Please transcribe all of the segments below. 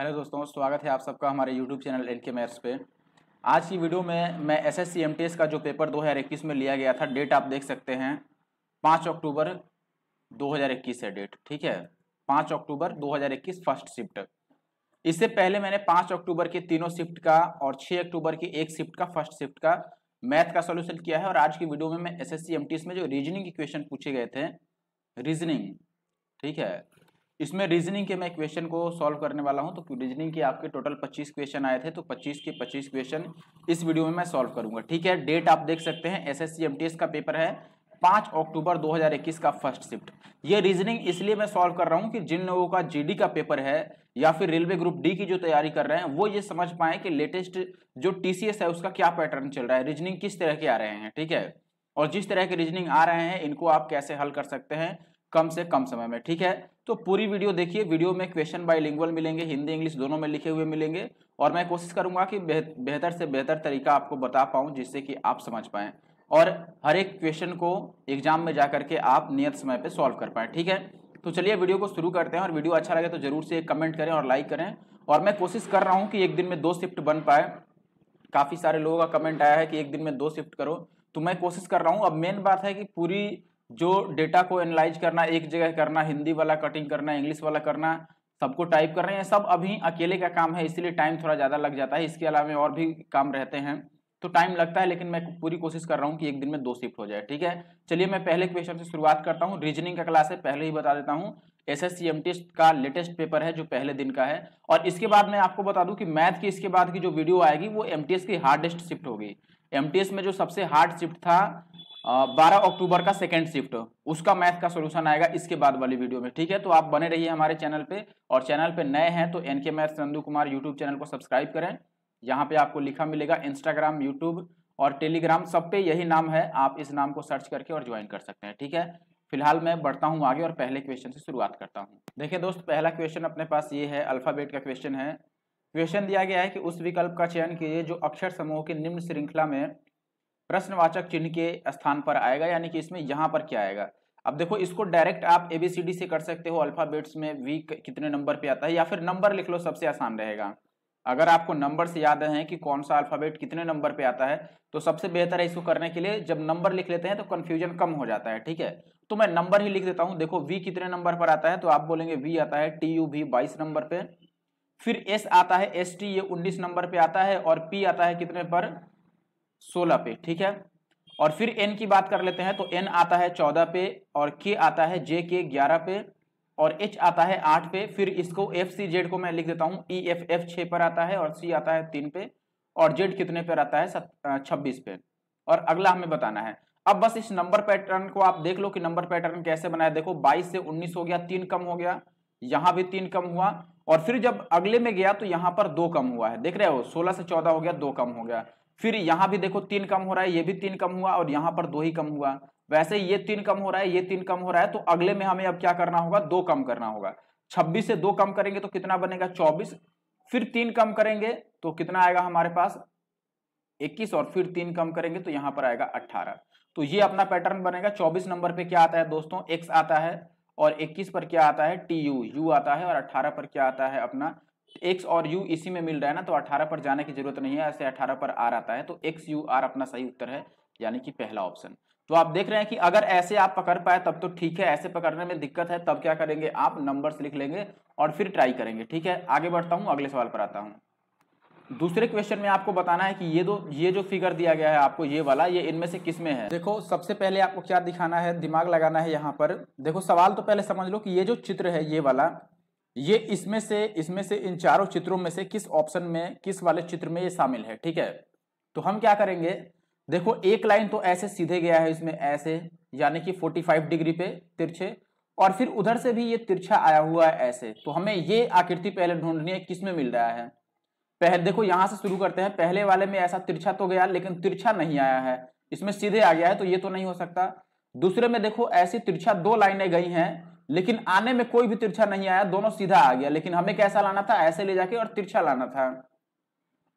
hello दोस्तों स्वागत है आप सबका हमारे YouTube channel L K maths पे आज की वीडियो में मैं एस एस का जो पेपर 2021 में लिया गया था डेट आप देख सकते हैं 5 अक्टूबर 2021 है डेट ठीक है 5 अक्टूबर 2021 फर्स्ट शिफ्ट इससे पहले मैंने 5 अक्टूबर के तीनों शिफ्ट का और 6 अक्टूबर की एक शिफ्ट का फर्स्ट शिफ्ट का मैथ का सोल्यूशन किया है और आज की वीडियो में मैं एस एस में जो रीजनिंग इक्वेशन पूछे गए थे रीजनिंग ठीक है इसमें रीजनिंग के मैं क्वेश्चन को सॉल्व करने वाला हूं तो रीजनिंग के आपके टोटल 25 क्वेश्चन आए थे तो 25 के 25 क्वेश्चन इस वीडियो में मैं सॉल्व करूंगा ठीक है डेट आप देख सकते हैं एस एस का पेपर है पाँच अक्टूबर 2021 का फर्स्ट शिफ्ट ये रीजनिंग इसलिए मैं सॉल्व कर रहा हूँ कि जिन लोगों का जी का पेपर है या फिर रेलवे ग्रुप डी की जो तैयारी कर रहे हैं वो ये समझ पाए कि लेटेस्ट जो टी है उसका क्या पैटर्न चल रहा है रीजनिंग किस तरह के आ रहे हैं ठीक है और जिस तरह के रीजनिंग आ रहे हैं इनको आप कैसे हल कर सकते हैं कम से कम समय में ठीक है तो पूरी वीडियो देखिए वीडियो में क्वेश्चन बाई लिंगुअल मिलेंगे हिंदी इंग्लिश दोनों में लिखे हुए मिलेंगे और मैं कोशिश करूंगा कि बेहतर से बेहतर तरीका आपको बता पाऊँ जिससे कि आप समझ पाएं और हर एक क्वेश्चन को एग्जाम में जा करके आप नियत समय पर सॉल्व कर पाएँ ठीक है तो चलिए वीडियो को शुरू करते हैं और वीडियो अच्छा लगे तो जरूर से कमेंट करें और लाइक करें और मैं कोशिश कर रहा हूँ कि एक दिन में दो शिफ्ट बन पाए काफ़ी सारे लोगों का कमेंट आया है कि एक दिन में दो शिफ्ट करो तो मैं कोशिश कर रहा हूँ अब मेन बात है कि पूरी जो डेटा को एनालाइज करना एक जगह करना हिंदी वाला कटिंग करना इंग्लिश वाला करना सबको टाइप कर रहे हैं सब अभी अकेले का काम है इसलिए टाइम थोड़ा ज़्यादा लग जाता है इसके अलावा और भी काम रहते हैं तो टाइम लगता है लेकिन मैं पूरी कोशिश कर रहा हूँ कि एक दिन में दो शिफ्ट हो जाए ठीक है चलिए मैं पहले क्वेश्चन से शुरुआत करता हूँ रीजनिंग का क्लास है पहले ही बता देता हूँ एस एस सी एम का लेटेस्ट पेपर है जो पहले दिन का है और इसके बाद मैं आपको बता दूं कि मैथ की इसके बाद की जो वीडियो आएगी वो एम टी एस की हार्डेस्ट शिफ्ट होगी एम टी एस में जो सबसे हार्ड शिफ्ट था बारह अक्टूबर का सेकेंड शिफ्ट उसका मैथ का सोल्यूशन आएगा इसके बाद वाली वीडियो में ठीक है तो आप बने रहिए हमारे चैनल पर और चैनल पर नए हैं तो N K math Nandu Kumar YouTube channel को सब्सक्राइब करें यहाँ पे आपको लिखा मिलेगा इंस्टाग्राम यूट्यूब और टेलीग्राम सब पे यही नाम है आप इस नाम को सर्च करके और ज्वाइन कर सकते हैं ठीक है फिलहाल मैं बढ़ता हूँ आगे और पहले क्वेश्चन से शुरुआत करता हूँ देखिए दोस्त पहला क्वेश्चन अपने पास ये है अल्फ़ाबेट का क्वेश्चन है क्वेश्चन दिया गया है कि उस विकल्प का चयन कीजिए जो अक्षर समूह की निम्न श्रृंखला में प्रश्नवाचक चिन्ह के स्थान पर आएगा यानी कि इसमें यहाँ पर क्या आएगा अब देखो इसको डायरेक्ट आप एबीसीडी से कर सकते हो अल्फाबेट्स में वी कितने नंबर पे आता है या फिर नंबर लिख लो सबसे आसान रहेगा अगर आपको नंबर से याद है कि कौन सा अल्फाबेट कितने नंबर पे आता है तो सबसे बेहतर है इसको करने के लिए जब नंबर लिख लेते हैं तो कन्फ्यूजन कम हो जाता है ठीक है तो मैं नंबर ही लिख देता हूँ देखो वी कितने नंबर पर आता है तो आप बोलेंगे वी आता है टी यू वी बाईस नंबर पे फिर एस आता है एस टी ये उन्नीस नंबर पे आता है और पी आता है कितने पर सोलह पे ठीक है और फिर एन की बात कर लेते हैं तो एन आता है चौदह पे और के आता है जे के ग्यारह पे और एच आता है आठ पे फिर इसको एफ सी जेड को मैं लिख देता हूँ ई एफ एफ छः पर आता है और सी आता है तीन पे और जेड कितने पर आता है छब्बीस पे और अगला हमें बताना है अब बस इस नंबर पैटर्न को आप देख लो कि नंबर पैटर्न कैसे बनाया देखो 22 से 19 हो गया तीन कम हो गया यहाँ भी तीन कम हुआ और फिर जब अगले में गया तो यहाँ पर दो कम हुआ है देख रहे हो 16 से 14 हो गया दो कम हो गया फिर यहां भी देखो तीन कम हो रहा है ये भी तीन कम हुआ और यहां पर दो ही कम हुआ वैसे ये तीन कम हो रहा है ये तीन कम हो रहा है तो अगले में हमें अब क्या करना होगा दो कम करना होगा छब्बीस से दो कम करेंगे तो कितना बनेगा चौबीस फिर तीन कम करेंगे तो कितना आएगा हमारे पास इक्कीस और फिर तीन कम करेंगे तो यहां पर आएगा अट्ठारह तो ये अपना पैटर्न बनेगा चौबीस नंबर पे क्या आता है दोस्तों एक्स आता है और इक्कीस पर क्या आता है टी यू यू आता है और अट्ठारह पर क्या आता है अपना एक्स और यू इसी में मिल रहा है ना तो अठारह पर जाने की जरूरत नहीं है ऐसे अठारह पर आर आता है तो एक्स यू आर अपना सही उत्तर है यानी कि पहला ऑप्शन तो आप देख रहे हैं कि अगर ऐसे आप पकड़ पाए तब तो ठीक है ऐसे पकड़ने में दिक्कत है तब क्या करेंगे आप नंबर्स लिख लेंगे और फिर ट्राई करेंगे ठीक है आगे बढ़ता हूँ अगले सवाल पर आता हूँ दूसरे क्वेश्चन में आपको बताना है कि ये दो ये जो फिगर दिया गया है आपको ये वाला ये इनमें से किस में है देखो सबसे पहले आपको क्या दिखाना है दिमाग लगाना है यहाँ पर देखो सवाल तो पहले समझ लो कि ये जो चित्र है ये वाला ये इसमें से इसमें से इन चारों चित्रों में से किस ऑप्शन में किस वाले चित्र में ये शामिल है ठीक है तो हम क्या करेंगे देखो एक लाइन तो ऐसे सीधे गया है इसमें ऐसे यानी कि 45 डिग्री पे तिरछे और फिर उधर से भी ये तिरछा आया हुआ है ऐसे तो हमें ये आकृति पहले ढूंढनी है किस में मिल रहा है पहले देखो यहां से शुरू करते हैं पहले वाले में ऐसा तिरछा तो गया लेकिन तिरछा नहीं आया है इसमें सीधे आ गया है तो ये तो नहीं हो सकता दूसरे में देखो ऐसी तिरछा दो लाइनें गई हैं लेकिन आने में कोई भी तिरछा नहीं आया दोनों सीधा आ गया लेकिन हमें कैसा लाना था ऐसे ले जाके और तिरछा लाना था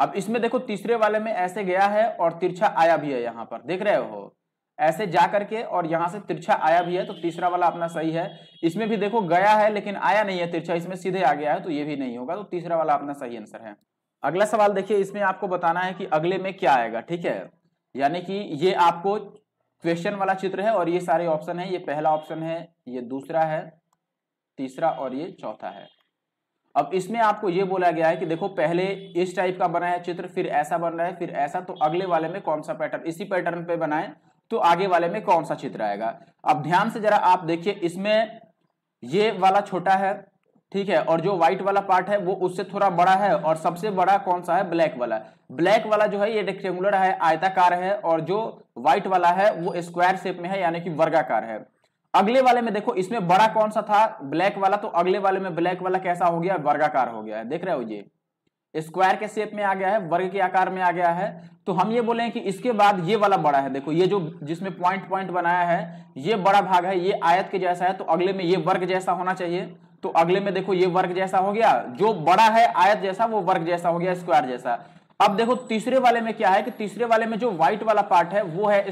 अब इसमें देखो तीसरे वाले में ऐसे गया है और तिरछा आया भी है यहां पर देख रहे हो ऐसे जा करके और यहां से तिरछा आया भी है तो तीसरा वाला अपना सही है इसमें भी देखो गया है लेकिन आया नहीं है तिरछा इसमें सीधे आ गया है तो ये भी नहीं होगा तो तीसरा वाला अपना सही आंसर है अगला सवाल देखिए इसमें आपको बताना है कि अगले में क्या आएगा ठीक है यानी कि ये आपको क्वेश्चन वाला चित्र है और ये सारे ऑप्शन है ये पहला ऑप्शन है ये दूसरा है तीसरा और ये चौथा है अब इसमें आपको ये बोला गया है कि देखो पहले इस टाइप का बना है चित्र फिर ऐसा बन रहा है फिर ऐसा तो अगले वाले में कौन सा पैटर्न इसी पैटर्न पे बनाए तो आगे वाले में कौन सा चित्र आएगा अब ध्यान से जरा आप देखिए इसमें ये वाला छोटा है ठीक है और जो व्हाइट वाला पार्ट है वो उससे थोड़ा बड़ा है और सबसे बड़ा कौन सा है ब्लैक वाला ब्लैक वाला जो है ये रेक्टेंगुलर है आयताकार है और जो व्हाइट वाला है वो स्क्वायर शेप में है यानी कि वर्गाकार है अगले वाले में देखो इसमें बड़ा कौन सा था ब्लैक वाला तो अगले वाले में ब्लैक वाला कैसा हो गया वर्गाकार हो गया है देख रहे हो ये स्क्वायर के शेप में आ गया है वर्ग के आकार में आ गया है तो हम ये बोले कि इसके बाद ये वाला बड़ा है देखो ये जो जिसमें पॉइंट पॉइंट बनाया है ये बड़ा भाग है ये आयत के जैसा है तो अगले में ये वर्ग जैसा होना चाहिए तो अगले में देखो ये वर्ग जैसा हो गया जो बड़ा है आयत जैसा वो वर्ग जैसा हो गया स्क्वायर जैसा अब देखो तीसरे वाले में क्या है कि तीसरे वाले में जो व्हाइट वाला पार्ट है वो है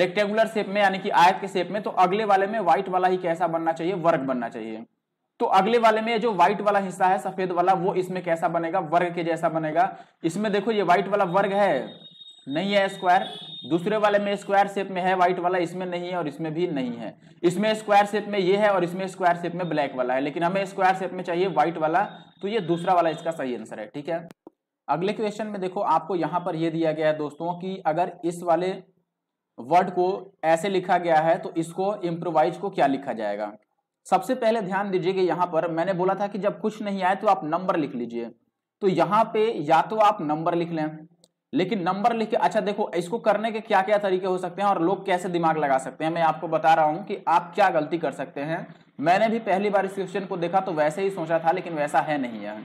रेक्टेंगुलर शेप में यानी कि आयत के शेप में तो अगले वाले में व्हाइट वाला ही कैसा बनना चाहिए वर्ग बनना चाहिए तो अगले वाले में जो व्हाइट वाला हिस्सा है सफेद वाला वो इसमें कैसा बनेगा वर्ग के जैसा बनेगा इसमें देखो ये व्हाइट वाला वर्ग है नहीं है स्क्वायर दूसरे वाले में स्क्वायर शेप में है व्हाइट वाला इसमें नहीं है और इसमें भी नहीं है इसमें स्क्वायर शेप में ये है और इसमें स्क्वायर शेप में ब्लैक वाला है लेकिन हमें स्क्वायर शेप में चाहिए व्हाइट वाला तो ये दूसरा वाला इसका सही आंसर है ठीक है अगले क्वेश्चन में देखो आपको यहां पर यह दिया गया है दोस्तों कि अगर इस वाले वर्ड को ऐसे लिखा गया है तो इसको इम्प्रोवाइज को क्या लिखा जाएगा सबसे पहले ध्यान दीजिएगा यहां पर मैंने बोला था कि जब कुछ नहीं आए तो आप नंबर लिख लीजिए तो यहां पे या तो आप नंबर लिख लें लेकिन नंबर लिख के अच्छा देखो इसको करने के क्या क्या तरीके हो सकते हैं और लोग कैसे दिमाग लगा सकते हैं मैं आपको बता रहा हूं कि आप क्या गलती कर सकते हैं मैंने भी पहली बार इस क्वेश्चन को देखा तो वैसे ही सोचा था लेकिन वैसा है नहीं है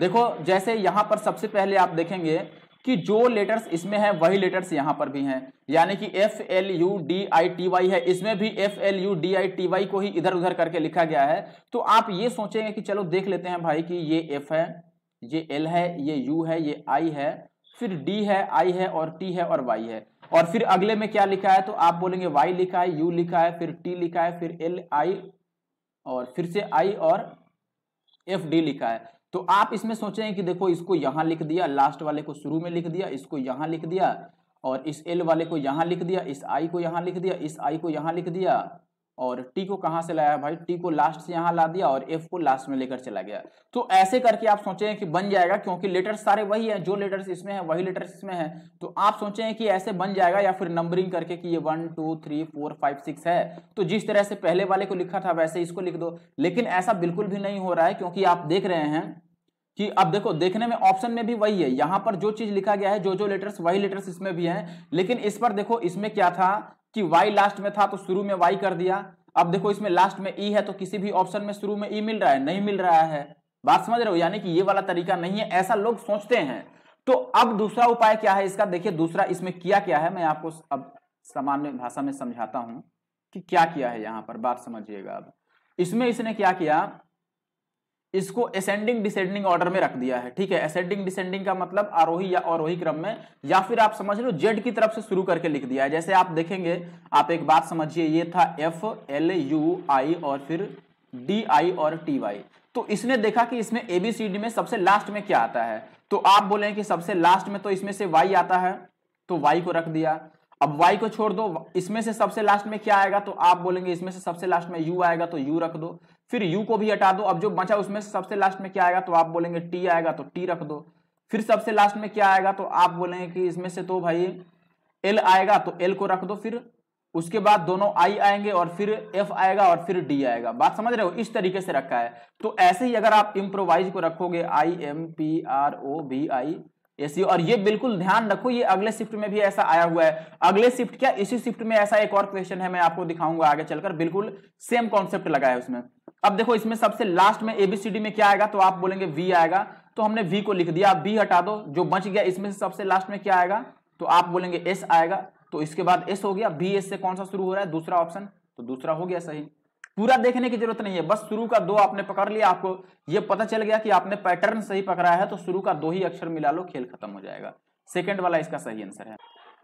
देखो जैसे यहां पर सबसे पहले आप देखेंगे कि जो लेटर्स इसमें है वही लेटर्स यहां पर भी हैं यानी कि F L U D I T Y है इसमें भी F L U D I T Y को ही इधर उधर करके लिखा गया है तो आप ये सोचेंगे कि चलो देख लेते हैं भाई कि ये एफ है ये एल है ये यू है ये आई है फिर डी है आई है और टी है और वाई है और फिर अगले में क्या लिखा है तो आप बोलेंगे वाई लिखा है यू लिखा है फिर टी लिखा है फिर एल आई और फिर से आई और एफ डी लिखा है तो आप इसमें सोचें कि देखो इसको यहाँ लिख दिया लास्ट वाले को शुरू में लिख दिया इसको यहां लिख दिया और इस एल वाले को यहां लिख दिया इस आई को यहां लिख दिया इस आई को यहां लिख दिया और टी को कहां से लाया भाई टी को लास्ट से यहां ला दिया और एफ को लास्ट में लेकर चला गया तो ऐसे करके आप सोचे कि बन जाएगा क्योंकि लेटर्स सारे वही हैं जो लेटर्स इसमें है वही लेटर्स इसमें हैं तो आप सोचे कि ऐसे बन जाएगा या फिर नंबरिंग करके कि ये one two three four five six है तो जिस तरह से पहले वाले को लिखा था वैसे इसको लिख दो लेकिन ऐसा बिल्कुल भी नहीं हो रहा है क्योंकि आप देख रहे हैं कि अब देखो देखने में ऑप्शन में भी वही है यहां पर जो चीज लिखा गया है जो जो लेटर्स वही लेटर्स इसमें भी हैं लेकिन इस पर देखो इसमें क्या था कि वाई लास्ट में था तो शुरू में वाई कर दिया अब देखो इसमें लास्ट में ई e है तो किसी भी ऑप्शन में शुरू में ई e मिल रहा है नहीं मिल रहा है बात समझ रहे हो यानी कि ये वाला तरीका नहीं है ऐसा लोग सोचते हैं तो अब दूसरा उपाय क्या है इसका देखिए दूसरा इसमें किया क्या है मैं आपको अब सामान्य भाषा में समझाता हूं कि क्या किया है यहां पर बात समझिएगा अब इसमें इसने क्या किया इसको असेंडिंग डिसेंडिंग ऑर्डर में रख दिया है ठीक है असेंडिंग डिसेंडिंग का मतलब आरोही या अवरोही क्रम में या फिर आप समझ लो जेड की तरफ से शुरू करके लिख दिया है जैसे आप देखेंगे आप एक बात समझिए ये था एफ एल यू आई और फिर डी आई और टी वाई तो इसने देखा कि इसमें एबीसीडी में सबसे लास्ट में क्या आता है तो आप बोले कि सबसे लास्ट में तो इसमें से वाई आता है तो वाई को रख दिया अब y को छोड़ दो इसमें से सबसे लास्ट में क्या आएगा तो आप बोलेंगे इसमें से सबसे लास्ट में u आएगा तो u रख दो फिर यू को भी हटा दो अब जो बचा उसमें सबसे लास्ट में क्या आएगा तो आप बोलेंगे टी आएगा तो टी रख दो फिर सबसे लास्ट में क्या आएगा तो आप बोलेंगे कि इसमें से तो भाई एल आएगा तो एल को रख दो फिर उसके बाद दोनों आई आएंगे और फिर एफ आएगा और फिर डी आएगा बात समझ रहे हो इस तरीके से रखा है तो ऐसे ही अगर आप इम्प्रोवाइज को रखोगे I M P R O B I S E और ये बिल्कुल ध्यान रखो ये अगले शिफ्ट में भी ऐसा आया हुआ है अगले शिफ्ट क्या इसी शिफ्ट में ऐसा एक और क्वेश्चन है मैं आपको दिखाऊंगा आगे चलकर बिल्कुल सेम कॉन्सेप्ट लगा है उसमें अब देखो इसमें सबसे लास्ट में एबीसीडी में क्या आएगा तो आप बोलेंगे वी आएगा तो हमने वी को लिख दिया बी हटा दो जो बच गया इसमें से सबसे लास्ट में क्या आएगा तो आप बोलेंगे एस आएगा तो इसके बाद एस हो गया बी एस से कौन सा शुरू हो रहा है दूसरा ऑप्शन तो दूसरा हो गया सही पूरा देखने की जरूरत नहीं है बस शुरू का दो आपने पकड़ लिया आपको ये पता चल गया कि आपने पैटर्न सही पकड़ा है तो शुरू का दो ही अक्षर मिला लो खेल खत्म हो जाएगा सेकंड वाला इसका सही आंसर है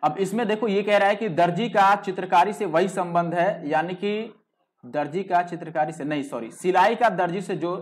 अब इसमें देखो ये कह रहा है कि दर्जी का चित्रकारी से वही संबंध है यानी कि दर्जी का चित्रकारी से नहीं सॉरी सिलाई का दर्जी से जो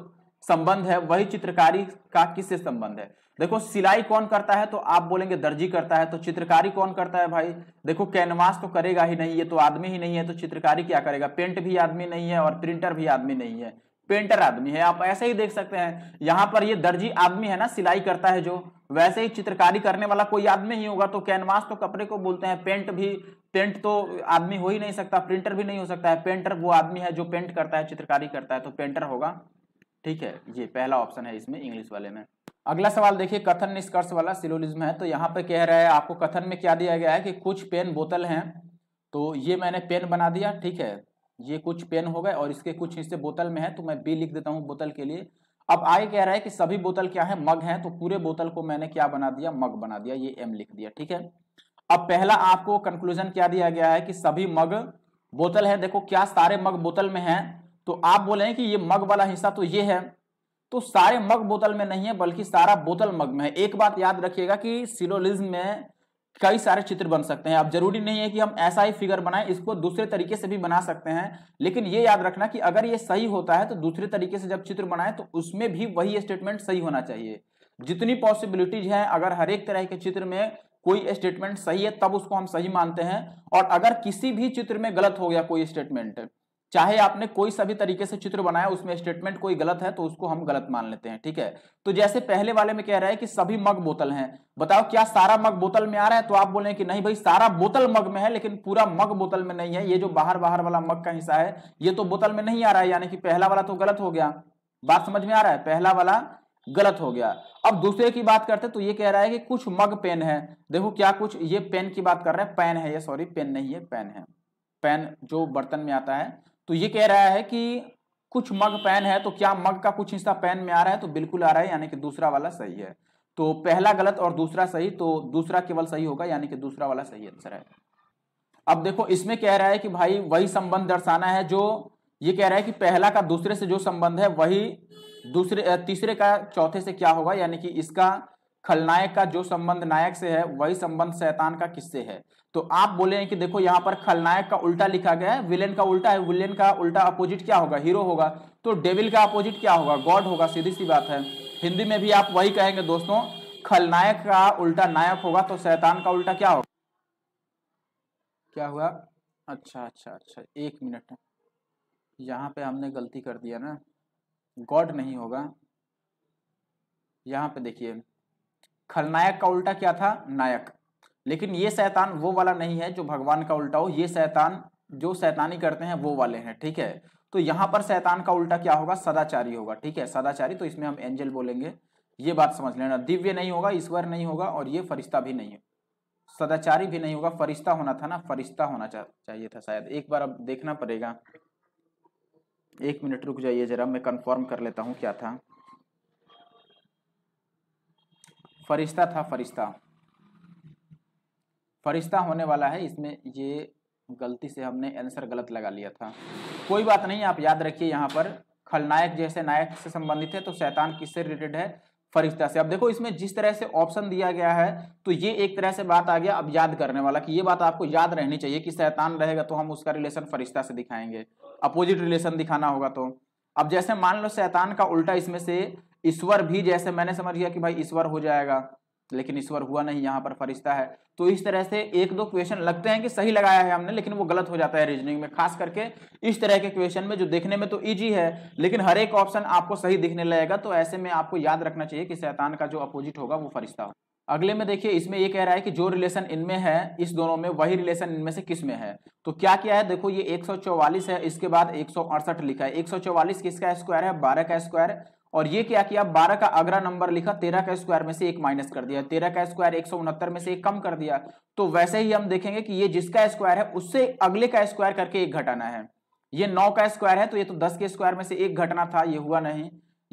संबंध है वही चित्रकारी का किससे संबंध है देखो सिलाई कौन करता है तो आप बोलेंगे दर्जी करता है तो चित्रकारी कौन करता है भाई देखो कैनवास तो करेगा ही नहीं ये तो आदमी ही नहीं है तो चित्रकारी क्या करेगा पेंट भी आदमी नहीं है और प्रिंटर भी आदमी नहीं है पेंटर आदमी है आप ऐसे ही देख सकते हैं यहाँ पर ये दर्जी आदमी है ना सिलाई करता है जो वैसे ही चित्रकारी करने वाला कोई आदमी ही होगा तो कैनवास तो कपड़े को बोलते हैं पेंट भी पेंट तो आदमी हो ही नहीं सकता प्रिंटर भी नहीं हो सकता है पेंटर वो आदमी है जो पेंट करता है चित्रकारी करता है तो पेंटर होगा ठीक है ये पहला ऑप्शन है इसमें इंग्लिश वाले में अगला सवाल देखिए कथन निष्कर्ष वाला सिलोलिज्म है तो यहाँ पर कह रहा है आपको कथन में क्या दिया गया है कि कुछ पेन बोतल हैं तो ये मैंने पेन बना दिया ठीक है ये कुछ पेन हो गए और इसके कुछ हिस्से बोतल में है तो मैं बी लिख देता हूँ बोतल के लिए अब आगे कह रहा है कि सभी बोतल क्या है मग हैं तो पूरे बोतल को मैंने क्या बना दिया मग बना दिया ये एम लिख दिया ठीक है अब पहला आपको कंक्लूजन क्या दिया गया है कि सभी मग बोतल है देखो क्या सारे मग बोतल में है तो आप बोले कि ये मग वाला हिस्सा तो ये है तो सारे मग बोतल में नहीं है बल्कि सारा बोतल मग में है एक बात याद रखिएगा कि सिलोलिज्म में कई सारे चित्र बन सकते हैं अब जरूरी नहीं है कि हम ऐसा ही फिगर बनाएं इसको दूसरे तरीके से भी बना सकते हैं लेकिन ये याद रखना कि अगर ये सही होता है तो दूसरे तरीके से जब चित्र बनाएं तो उसमें भी वही स्टेटमेंट सही होना चाहिए जितनी पॉसिबिलिटीज हैं अगर हर एक तरह के चित्र में कोई स्टेटमेंट सही है तब उसको हम सही मानते हैं और अगर किसी भी चित्र में गलत हो गया कोई स्टेटमेंट चाहे आपने कोई सभी तरीके से चित्र बनाया उसमें स्टेटमेंट कोई गलत है तो उसको हम गलत मान लेते हैं ठीक है तो जैसे पहले वाले में कह रहा है कि सभी मग बोतल हैं बताओ क्या सारा मग बोतल में आ रहा है तो आप बोले कि नहीं भाई सारा बोतल मग में है लेकिन पूरा मग बोतल में नहीं है ये जो बाहर बाहर वाला मग का हिस्सा है ये तो बोतल में नहीं आ रहा है यानी कि पहला वाला तो गलत हो गया बात समझ में आ रहा है पहला वाला गलत हो गया अब दूसरे की बात करते तो ये कह रहा है कि कुछ मग पेन है देखो क्या कुछ ये पेन की बात कर रहे हैं पेन है ये सॉरी पेन नहीं है पेन है पेन जो बर्तन में आता है तो ये कह रहा है कि कुछ मग पैन है तो क्या मग का कुछ हिस्सा पैन में आ रहा है तो बिल्कुल आ रहा है यानी कि दूसरा वाला सही है तो पहला गलत और दूसरा सही तो दूसरा केवल सही होगा यानी कि दूसरा वाला सही आंसर है अब देखो इसमें कह रहा है कि भाई वही संबंध दर्शाना है जो ये कह रहा है कि पहला का दूसरे से जो संबंध है वही दूसरे तीसरे का चौथे से क्या होगा यानी कि इसका खलनायक का जो संबंध नायक से है वही संबंध शैतान का किससे है तो आप बोले हैं कि देखो यहां पर खलनायक का उल्टा लिखा गया है विलेन का उल्टा है विलेन का उल्टा अपोजिट क्या होगा हीरो होगा तो डेविल का अपोजिट क्या होगा गॉड होगा सीधी सी बात है हिंदी में भी आप वही कहेंगे दोस्तों खलनायक का उल्टा नायक होगा तो शैतान का उल्टा क्या होगा क्या हुआ अच्छा अच्छा अच्छा एक मिनट यहाँ पे हमने गलती कर दिया ना गॉड नहीं होगा यहाँ पे देखिए खलनायक का उल्टा क्या था नायक लेकिन ये शैतान वो वाला नहीं है जो भगवान का उल्टा हो ये शैतान जो शैतानी करते हैं वो वाले हैं ठीक है तो यहाँ पर शैतान का उल्टा क्या होगा सदाचारी होगा ठीक है सदाचारी तो इसमें हम एंजल बोलेंगे ये बात समझ लेना दिव्य नहीं होगा ईश्वर नहीं होगा और ये फरिश्ता भी नहीं है सदाचारी भी नहीं होगा फरिश्ता होना था ना फरिश्ता होना चा, चाहिए था शायद एक बार अब देखना पड़ेगा एक मिनट रुक जाइए जरा मैं कंफर्म कर लेता हूं क्या था फरिश्ता था फरिश्ता फरिश्ता होने वाला है इसमें ये गलती से हमने आंसर गलत लगा लिया था कोई बात नहीं आप याद रखिए यहाँ पर खलनायक जैसे नायक से संबंधित है तो शैतान किससे रिलेटेड है फरिश्ता से अब देखो इसमें जिस तरह से ऑप्शन दिया गया है तो ये एक तरह से बात आ गया अब याद करने वाला कि ये बात आपको याद रहनी चाहिए कि शैतान रहेगा तो हम उसका रिलेशन फरिश्ता से दिखाएंगे अपोजिट रिलेशन दिखाना होगा तो अब जैसे मान लो शैतान का उल्टा इसमें से ईश्वर भी जैसे मैंने समझ लिया कि भाई ईश्वर हो जाएगा लेकिन ईश्वर हुआ नहीं यहाँ पर फरिश्ता है तो इस तरह से एक दो क्वेश्चन लगते हैं कि सही लगाया है हमने लेकिन वो गलत हो जाता है रीजनिंग में खास करके इस तरह के क्वेश्चन में जो देखने में तो ईजी है लेकिन हर एक ऑप्शन आपको सही दिखने लगेगा तो ऐसे में आपको याद रखना चाहिए कि शैतान का जो अपोजिट होगा वो फरिश्ता हो अगले में देखिए इसमें ये कह रहा है कि जो रिलेशन इनमें है इस दोनों में वही रिलेशन इनमें से किस में है तो क्या क्या है देखो ये 144 है इसके बाद एक लिखा है 144 किसका स्क्वायर है बारह का स्क्वायर और ये क्या किया बारह का अगला नंबर लिखा तेरह का स्क्वायर में से एक माइनस कर दिया तेरह का स्क्वायर एक सौ उनहत्तर में से एक कम कर दिया तो वैसे ही हम देखेंगे कि ये जिसका स्क्वायर है उससे अगले का स्क्वायर करके एक घटाना है ये नौ का स्क्वायर है तो ये तो दस के स्क्वायर में से एक घटना था ये हुआ नहीं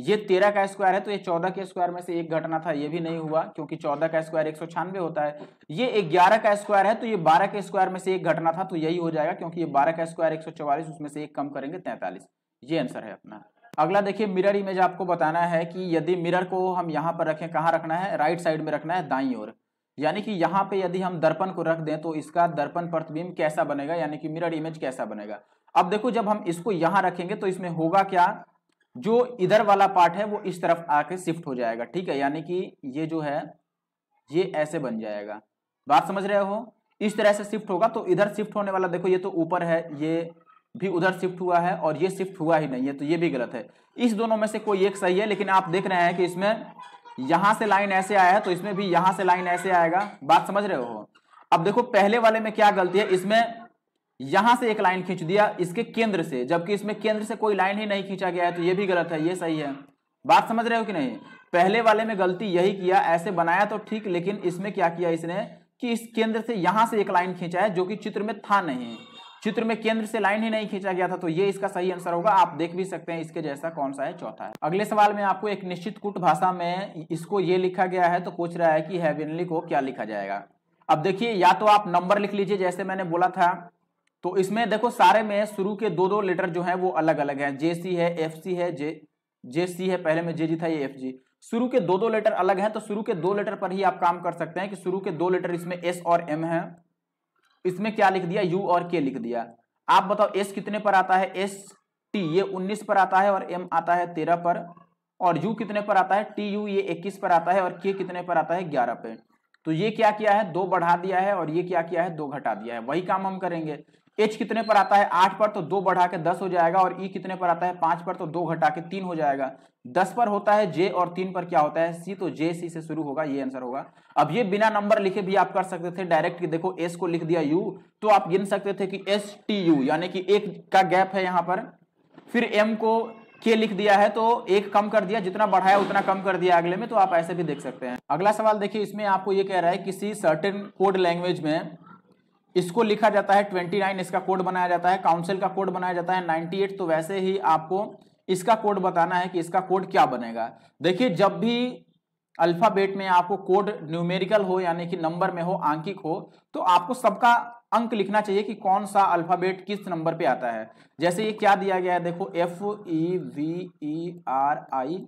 ये तेरह का स्क्वायर है तो ये चौदह के स्क्वायर में से एक घटना था ये भी नहीं हुआ क्योंकि चौदह का स्क्वायर एक सौ छियानवे होता है ये ग्यारह का स्क्वायर है तो ये बारह के स्क्वायर में से एक घटना था तो यही हो जाएगा क्योंकि ये बारह का स्क्वायर एक सौ चौवालीस उसमें से एक कम करेंगे तैंतालीस ये आंसर है अपना अगला देखिए मिरर इमेज आपको बताना है कि यदि मिरर को हम यहाँ पर रखें कहाँ रखना है राइट साइड में रखना है दाई ओर यानी कि यहाँ पे यदि हम दर्पण को रख दें तो इसका दर्पण प्रतिबिंब कैसा बनेगा यानी कि मिरर इमेज कैसा बनेगा अब देखो जब हम इसको यहाँ रखेंगे तो इसमें होगा क्या जो इधर वाला पार्ट है वो इस तरफ आके शिफ्ट हो जाएगा ठीक है यानी कि ये जो है ये ऐसे बन जाएगा बात समझ रहे हो इस तरह से शिफ्ट होगा तो इधर शिफ्ट होने वाला देखो ये तो ऊपर है ये भी उधर शिफ्ट हुआ है और ये शिफ्ट हुआ ही नहीं है तो ये भी गलत है इस दोनों में से कोई एक सही है लेकिन आप देख रहे हैं कि इसमें यहां से लाइन ऐसे आया है तो इसमें भी यहां से लाइन ऐसे आएगा बात समझ रहे हो अब देखो पहले वाले में क्या गलती है इसमें यहां से एक लाइन खींच दिया इसके केंद्र से जबकि इसमें केंद्र से कोई लाइन ही नहीं खींचा गया है तो ये भी गलत है ये सही है बात समझ रहे हो कि नहीं पहले वाले में गलती यही किया ऐसे बनाया तो ठीक लेकिन इसमें क्या किया इसने कि इस केंद्र से यहां से एक लाइन खींचा है जो कि चित्र में था नहीं चित्र में केंद्र से लाइन ही नहीं खींचा गया था तो ये इसका सही आंसर होगा आप देख भी सकते हैं इसके जैसा कौन सा है चौथा है अगले सवाल में आपको एक निश्चित कुट भाषा में इसको ये लिखा गया है तो पूछ रहा है कि हैविनली को क्या लिखा जाएगा अब देखिए या तो आप नंबर लिख लीजिए जैसे मैंने बोला था तो इसमें देखो सारे में शुरू के दो दो लेटर जो है वो अलग अलग है जे सी है एफ सी है जे जे सी है पहले में जे जी था ये एफ जी शुरू के दो दो लेटर अलग है तो शुरू के दो लेटर पर ही आप काम कर सकते हैं कि शुरू के दो लेटर इसमें एस और एम है इसमें क्या लिख दिया यू और के लिख दिया आप बताओ एस कितने पर आता है एस टी ये 19 पर आता है और एम आता है 13 पर और यू कितने पर आता है टी यू ये 21 पर आता है और के कितने पर आता है 11 पे तो ये क्या किया है दो बढ़ा दिया है और ये क्या किया है दो घटा दिया है वही काम हम करेंगे एच कितने पर आता है आठ पर तो दो बढ़ा के दस हो जाएगा और ई e कितने पर आता है पांच पर तो दो घटा के तीन हो जाएगा दस पर होता है जे और तीन पर क्या होता है सी तो जे सी से शुरू होगा ये आंसर होगा अब ये बिना नंबर लिखे भी आप कर सकते थे डायरेक्ट देखो एस को लिख दिया यू तो आप गिन सकते थे कि एस टी यू यानी कि एक का गैप है यहां पर फिर एम को के लिख दिया है तो एक कम कर दिया जितना बढ़ाया उतना कम कर दिया अगले में तो आप ऐसे भी देख सकते हैं अगला सवाल देखिए इसमें आपको ये कह रहा है किसी सर्टेन कोड लैंग्वेज में इसको लिखा जाता है 29 इसका कोड बनाया जाता है काउंसिल का कोड बनाया जाता है 98 तो वैसे ही आपको इसका कोड बताना है कि इसका कोड क्या बनेगा देखिए जब भी अल्फाबेट में आपको कोड न्यूमेरिकल हो यानी कि नंबर में हो आंकिक हो तो आपको सबका अंक लिखना चाहिए कि कौन सा अल्फाबेट किस नंबर पे आता है जैसे ये क्या दिया गया है देखो F E V E R I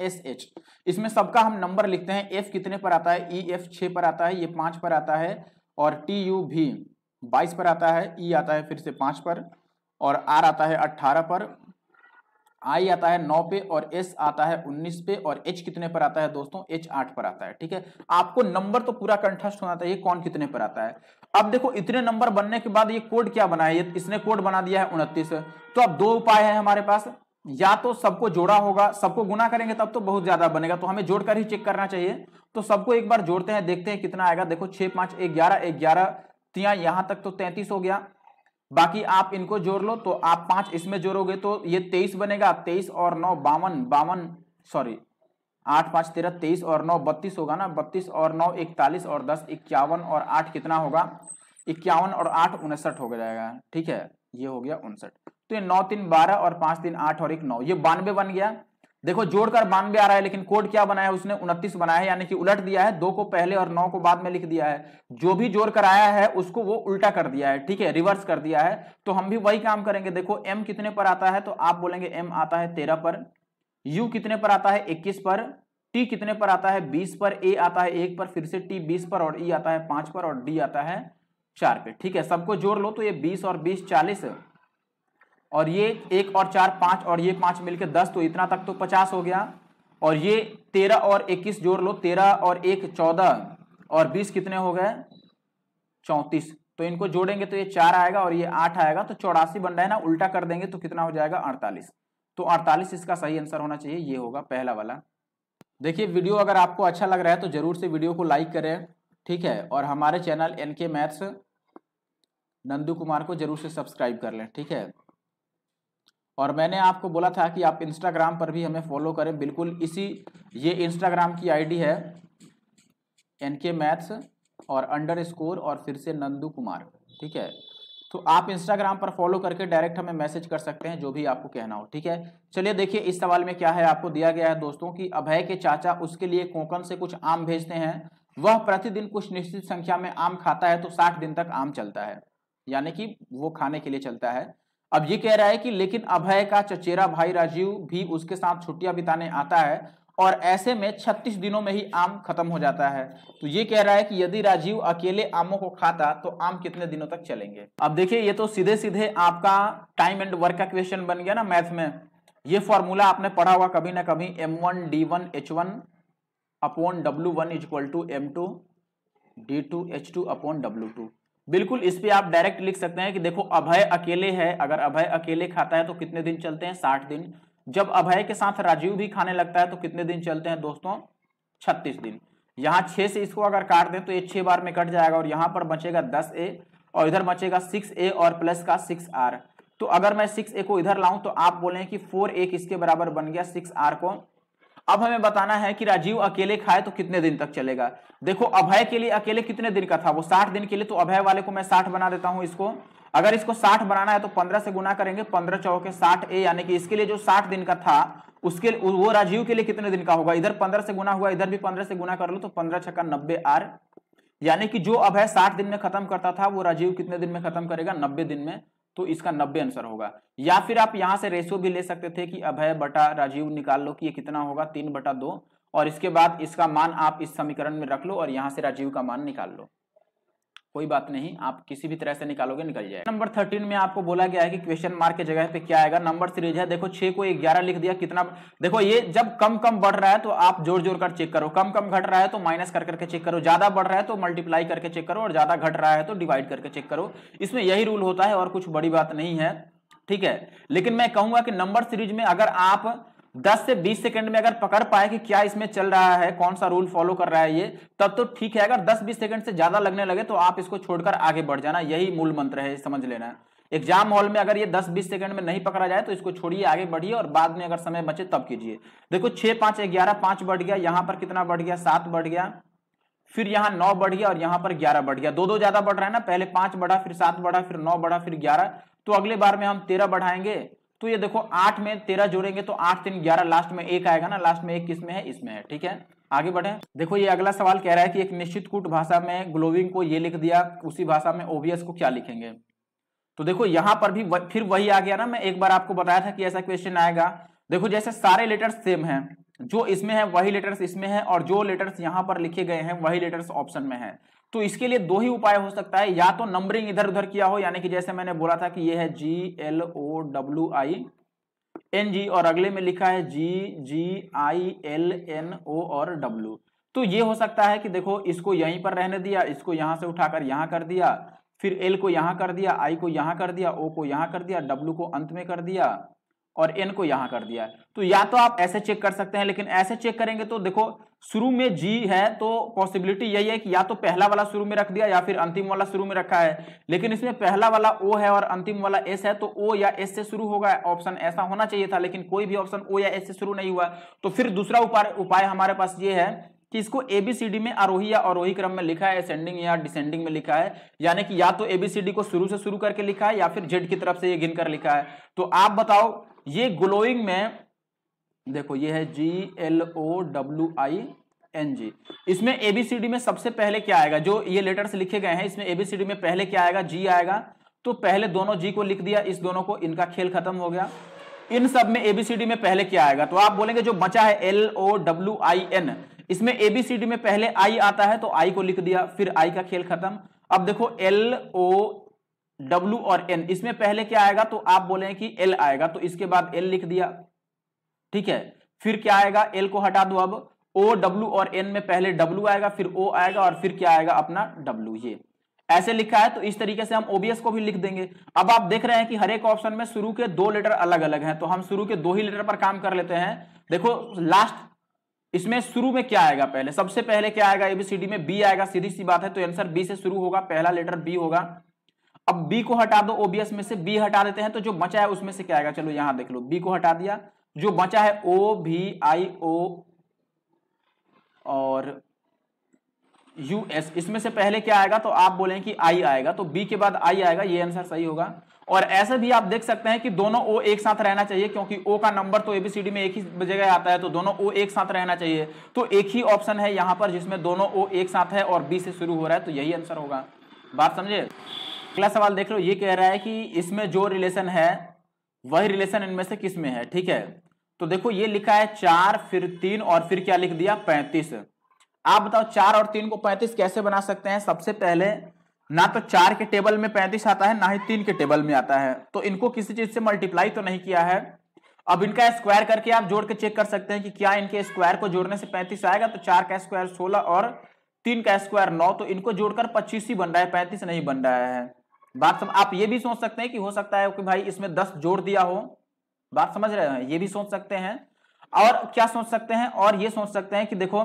S H इसमें सबका हम नंबर लिखते हैं एफ कितने पर आता है ई एफ छः पर आता है ये पाँच पर आता है और टी यू भी बाईस पर आता है ई e आता है फिर से पाँच पर और आर आता है अट्ठारह पर आई आता है नौ पे और एस आता है उन्नीस पे और एच कितने पर आता है दोस्तों एच आठ पर आता है ठीक है आपको नंबर तो पूरा कंठस्ट होना चाहिए कौन कितने पर आता है अब देखो इतने नंबर बनने के बाद ये कोड क्या बना है इसने कोड बना दिया है उनतीस तो अब दो उपाय है हमारे पास या तो सबको जोड़ा होगा सबको गुना करेंगे तब तो बहुत ज्यादा बनेगा तो हमें जोड़कर ही चेक करना चाहिए तो सबको एक बार जोड़ते हैं देखते हैं कितना आएगा देखो छह पांच एक ग्यारह एक ग्यारह यहां तक तो तैंतीस हो गया बाकी आप इनको जोड़ लो तो आप पांच इसमें जोड़ोगे तो ये तेईस बनेगा तेईस और नौ बावन बावन सॉरी आठ पांच तेरह तेईस और नौ बत्तीस होगा ना बत्तीस और नौ इकतालीस और दस इक्यावन और आठ कितना होगा इक्यावन और आठ उनसठ हो जाएगा ठीक है ये हो गया उनसठ तो ये नौ तीन बारह और पांच तीन आठ और एक नौ ये बानवे बन गया देखो जोड़कर बानवे आ रहा है लेकिन कोड क्या बनाया है उसने उनतीस बनाया है यानी कि उलट दिया है दो को पहले और नौ को बाद में लिख दिया है जो भी जोड़कर आया है उसको वो उल्टा कर दिया है ठीक है रिवर्स कर दिया है तो हम भी वही काम करेंगे देखो एम कितने पर आता है तो आप बोलेंगे एम आता है तेरह पर यू कितने पर आता है इक्कीस पर टी कितने पर आता है बीस पर ए आता है एक पर फिर से टी बीस पर और ई e आता है पांच पर और डी आता है चार पे ठीक है सबको जोड़ लो तो ये बीस और बीस चालीस और ये एक और चार पाँच और ये पांच मिलकर दस तो इतना तक तो पचास हो गया और ये तेरह और इक्कीस जोड़ लो तेरह और एक चौदह और बीस कितने हो गए चौंतीस तो इनको जोड़ेंगे तो ये चार आएगा और ये आठ आएगा तो चौरासी बन रहा है ना उल्टा कर देंगे तो कितना हो जाएगा अड़तालीस तो अड़तालीस इसका सही आंसर होना चाहिए ये होगा पहला वाला देखिए वीडियो अगर आपको अच्छा लग रहा है तो ज़रूर से वीडियो को लाइक करें ठीक है और हमारे channel N K maths Nandu Kumar को जरूर से सब्सक्राइब कर लें ठीक है और मैंने आपको बोला था कि आप इंस्टाग्राम पर भी हमें फॉलो करें बिल्कुल इसी ये इंस्टाग्राम की आईडी है एन के मैथ्स और अंडर स्कोर और फिर से नंदू कुमार ठीक है तो आप इंस्टाग्राम पर फॉलो करके डायरेक्ट हमें मैसेज कर सकते हैं जो भी आपको कहना हो ठीक है चलिए देखिए इस सवाल में क्या है आपको दिया गया है दोस्तों कि अभय के चाचा उसके लिए कोकन से कुछ आम भेजते हैं वह प्रतिदिन कुछ निश्चित संख्या में आम खाता है तो साठ दिन तक आम चलता है यानी कि वो खाने के लिए चलता है अब ये कह रहा है कि लेकिन अभय का चचेरा भाई राजीव भी उसके साथ छुट्टियां बिताने आता है और ऐसे में 36 दिनों में ही आम खत्म हो जाता है तो ये कह रहा है कि यदि राजीव अकेले आमों को खाता तो आम कितने दिनों तक चलेंगे अब देखिए ये तो सीधे सीधे आपका टाइम एंड वर्क का क्वेश्चन बन गया ना मैथ में ये फॉर्मूला आपने पढ़ा हुआ कभी ना कभी M one D one H one upon W one is equal to M two D two H two upon W two बिल्कुल इस पे आप डायरेक्ट लिख सकते हैं कि देखो अभय अकेले है अगर अभय अकेले खाता है तो कितने दिन चलते हैं साठ दिन जब अभय के साथ राजीव भी खाने लगता है तो कितने दिन चलते हैं दोस्तों छत्तीस दिन यहाँ छह से इसको अगर काट दें तो ये छह बार में कट जाएगा और यहाँ पर बचेगा दस ए और इधर बचेगा सिक्स ए और प्लस का सिक्स आर तो अगर मैं सिक्स ए को इधर लाऊं तो आप बोलें कि फोर ए किसके बराबर बन गया सिक्स आर को अब हमें बताना है कि राजीव अकेले खाए तो कितने दिन तक चलेगा देखो अभय के लिए अकेले कितने दिन का था वो साठ दिन के लिए तो अभय वाले को मैं साठ बना देता हूं इसको अगर इसको साठ बनाना है तो पंद्रह से गुना करेंगे पंद्रह चौके साठ ए यानी कि इसके लिए जो साठ दिन का था उसके वो राजीव के लिए कितने दिन का होगा इधर पंद्रह से गुना हुआ इधर भी पंद्रह से गुना कर लो तो पंद्रह छक्का नब्बे आर यानी कि जो अभय साठ दिन में खत्म करता था वो राजीव कितने दिन में खत्म करेगा नब्बे दिन में तो इसका नब्बे आंसर होगा या फिर आप यहां से रेशियो भी ले सकते थे कि अभय बटा राजीव निकाल लो कि ये कितना होगा तीन बटा दो और इसके बाद इसका मान आप इस समीकरण में रख लो और यहां से राजीव का मान निकाल लो कोई बात नहीं आप किसी भी तरह से निकालोगे निकल जाएगा नंबर थर्टीन में आपको बोला गया है कि क्वेश्चन मार्क के जगह पे क्या आएगा नंबर सीरीज है देखो छह को ग्यारह लिख दिया कितना देखो ये जब कम कम बढ़ रहा है तो आप जोर जोर कर चेक करो कम कम घट रहा है तो माइनस कर करके चेक करो ज्यादा बढ़ रहा है तो मल्टीप्लाई करके चेक करो और ज्यादा घट रहा है तो डिवाइड करके चेक करो इसमें यही रूल होता है और कुछ बड़ी बात नहीं है ठीक है लेकिन मैं कहूंगा कि नंबर सीरीज में अगर आप दस से बीस सेकंड में अगर पकड़ पाए कि क्या इसमें चल रहा है कौन सा रूल फॉलो कर रहा है ये तब तो ठीक है अगर दस बीस सेकंड से ज्यादा लगने लगे तो आप इसको छोड़कर आगे बढ़ जाना यही मूल मंत्र है समझ लेना एग्जाम हॉल में अगर ये 10-20 सेकंड में नहीं पकड़ा जाए तो इसको छोड़िए आगे बढ़िए और बाद में अगर समय बचे तब कीजिए देखो छह पांच ग्यारह पांच बढ़ गया यहाँ पर कितना बढ़ गया सात बढ़ गया फिर यहाँ नौ बढ़ गया और यहाँ पर ग्यारह बढ़ गया दो दो ज्यादा बढ़ रहा है ना पहले पांच बढ़ा फिर सात बढ़ा फिर नौ बढ़ा फिर ग्यारह तो अगले बार में हम तेरह बढ़ाएंगे तो ये देखो आठ में तेरह जोड़ेंगे तो आठ तीन ग्यारह लास्ट में एक आएगा ना लास्ट में एक किस में है इसमें है ठीक है आगे बढ़े देखो ये अगला सवाल कह रहा है कि एक निश्चित कूट भाषा में ग्लोविंग को ये लिख दिया उसी भाषा में ओबीएस को क्या लिखेंगे तो देखो यहाँ पर भी फिर वही आ गया ना मैं एक बार आपको बताया था कि ऐसा क्वेश्चन आएगा देखो जैसे सारे लेटर्स सेम है जो इसमें है वही लेटर्स इसमें है और जो लेटर्स यहाँ पर लिखे गए हैं वही लेटर्स ऑप्शन में है तो इसके लिए दो ही उपाय हो सकता है या तो नंबरिंग इधर उधर किया हो यानी कि जैसे मैंने बोला था कि ये है G L O W I N G और अगले में लिखा है जी जी आई एल एन ओ और डब्ल्यू तो ये हो सकता है कि देखो इसको यहीं पर रहने दिया इसको यहां से उठाकर यहां कर दिया फिर एल को यहां कर दिया आई को यहां कर दिया ओ को यहां कर दिया डब्ल्यू को अंत में कर दिया और एन को यहां कर दिया तो या तो आप ऐसे चेक कर सकते हैं लेकिन ऐसे चेक करेंगे तो देखो शुरू में जी है तो पॉसिबिलिटी यही है कि या तो पहला वाला शुरू में रख दिया या फिर अंतिम वाला शुरू में रखा है लेकिन इसमें पहला वाला ओ है और अंतिम वाला एस है तो ओ या एस से शुरू होगा ऑप्शन ऐसा होना चाहिए था लेकिन कोई भी ऑप्शन ओ या एस से शुरू नहीं हुआ तो फिर दूसरा उपाय उपाय हमारे पास ये है कि इसको एबीसीडी में आरोही या आरोही क्रम में लिखा है असेंडिंग या डिसेंडिंग में लिखा है यानी कि या तो एबीसीडी को शुरू से शुरू करके लिखा है या फिर जेड की तरफ से ये गिनकर लिखा है तो आप बताओ ये ग्लोइंग में देखो ये है G L O W I N G इसमें एबीसीडी में सबसे पहले क्या आएगा जो ये लेटर्स लिखे गए हैं इसमें एबीसीडी में पहले क्या आएगा जी आएगा तो पहले दोनों जी को लिख दिया इस दोनों को इनका खेल खत्म हो गया इन सब में एबीसीडी में पहले क्या आएगा तो आप बोलेंगे जो बचा है L O W I N इसमें एबीसीडी में पहले आई आता है तो आई को लिख दिया फिर आई का खेल खत्म अब देखो एल ओ डब्ल्यू और एन इसमें पहले क्या आएगा तो आप बोले कि एल आएगा तो इसके बाद एल लिख दिया ठीक है फिर क्या आएगा एल को हटा दो अब ओ डब्ल्यू और एन में पहले डब्ल्यू आएगा फिर ओ आएगा और फिर क्या आएगा अपना डब्ल्यू ये ऐसे लिखा है तो इस तरीके से हम ओबीएस को भी लिख देंगे अब आप देख रहे हैं कि हर एक ऑप्शन में शुरू के दो लेटर अलग अलग हैं तो हम शुरू के दो ही लेटर पर काम कर लेते हैं देखो लास्ट इसमें शुरू में क्या आएगा पहले सबसे पहले क्या आएगा एबीसीडी में बी आएगा सीधी सी बात है तो आंसर बी से शुरू होगा पहला लेटर बी होगा अब बी को हटा दो ओबीएस में से बी हटा देते हैं तो जो बचा है उसमें से क्या आएगा चलो यहां देख लो बी को हटा दिया जो बचा है ओ भी आई ओ और यूएस इसमें से पहले क्या आएगा तो आप बोले कि आई आएगा तो बी के बाद आई आएगा ये आंसर सही होगा और ऐसे भी आप देख सकते हैं कि दोनों ओ एक साथ रहना चाहिए क्योंकि ओ का नंबर तो एबीसीडी में एक ही जगह आता है तो दोनों ओ एक साथ रहना चाहिए तो एक ही ऑप्शन है यहां पर जिसमें दोनों ओ एक साथ है और बी से शुरू हो रहा है तो यही आंसर होगा बात समझे अगला सवाल देख लो ये कह रहा है कि इसमें जो रिलेशन है वही रिलेशन इनमें से किस में है ठीक है तो देखो ये लिखा है चार फिर तीन और फिर क्या लिख दिया पैंतीस आप बताओ चार और तीन को पैंतीस कैसे बना सकते हैं सबसे पहले ना तो चार के टेबल में पैंतीस आता है ना ही तीन के टेबल में आता है तो इनको किसी चीज से मल्टीप्लाई तो नहीं किया है अब इनका स्क्वायर करके आप जोड़ के चेक कर सकते हैं कि क्या इनके स्क्वायर को जोड़ने से पैंतीस आएगा तो चार का स्क्वायर सोलह और तीन का स्क्वायर नौ तो इनको जोड़कर पच्चीस ही बन रहा है पैंतीस नहीं बन रहा है बात सम, आप ये भी सोच सकते हैं कि हो सकता है कि भाई इसमें दस जोड़ दिया हो बात समझ रहे हैं ये भी सोच सकते हैं और क्या सोच सकते हैं और ये सोच सकते हैं कि देखो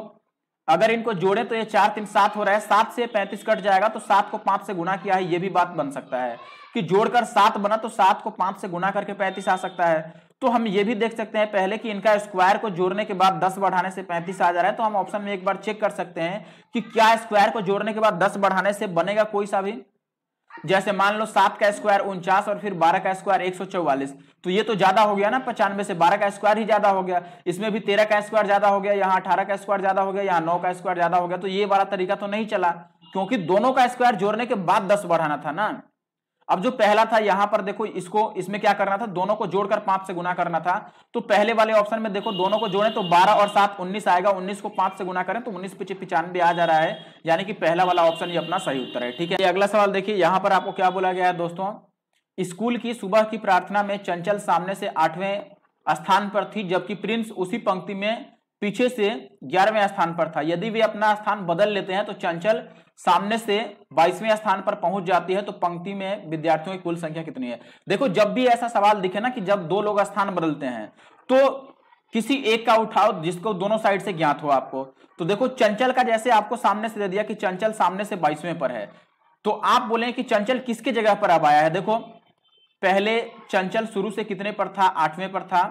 अगर इनको जोड़े तो ये चार तीन सात हो रहा है सात से पैंतीस कट जाएगा तो सात को पांच से गुना किया है ये भी बात बन सकता है कि जोड़कर सात बना तो सात को पांच से गुना करके पैंतीस आ सकता है तो हम ये भी देख सकते हैं पहले कि इनका स्क्वायर को जोड़ने के बाद दस बढ़ाने से पैंतीस आ जा रहा है तो हम ऑप्शन में एक बार चेक कर सकते हैं कि क्या स्क्वायर को जोड़ने के बाद दस बढ़ाने से बनेगा कोई सा भी जैसे मान लो सात का स्क्वायर उनचास और फिर बारह का स्क्वायर एक सौ चौवालीस तो ये तो ज्यादा हो गया ना पचानवे से बारह का स्क्वायर ही ज्यादा हो गया इसमें भी तेरह का स्क्वायर ज्यादा हो गया यहाँ अठारह का स्क्वायर ज्यादा हो गया यहाँ नौ का स्क्वायर ज्यादा हो गया तो ये वाला तरीका तो नहीं चला क्योंकि दोनों का स्क्वायर जोड़ने के बाद दस बढ़ाना था ना अब जो पहला था यहां पर देखो इसको इसमें क्या करना था दोनों को जोड़कर पांच से गुना करना था तो पहले वाले ऑप्शन में देखो दोनों को जोड़ें तो बारह और सात उन्नीस आएगा उन्नीस को पांच से गुना करें तो उन्नीस पीछे पिचानवे आ जा रहा है यानी कि पहला वाला ऑप्शन ये अपना सही उत्तर है ठीक है अगला सवाल देखिए यहां पर आपको क्या बोला गया है दोस्तों स्कूल की सुबह की प्रार्थना में चंचल सामने से आठवें स्थान पर थी जबकि प्रिंस उसी पंक्ति में पीछे से ग्यारहवें स्थान पर था यदि वे अपना स्थान बदल लेते हैं तो चंचल सामने से बाईसवें स्थान पर पहुंच जाती है तो पंक्ति में विद्यार्थियों की कुल संख्या कितनी है देखो जब भी ऐसा सवाल दिखे ना कि जब दो लोग स्थान बदलते हैं तो किसी एक का उठाओ जिसको दोनों साइड से ज्ञात हो आपको तो देखो चंचल का जैसे आपको सामने से दे दिया कि चंचल सामने से बाईसवें पर है तो आप बोले कि चंचल किसके जगह पर अब आया है देखो पहले चंचल शुरू से कितने पर था आठवें पर था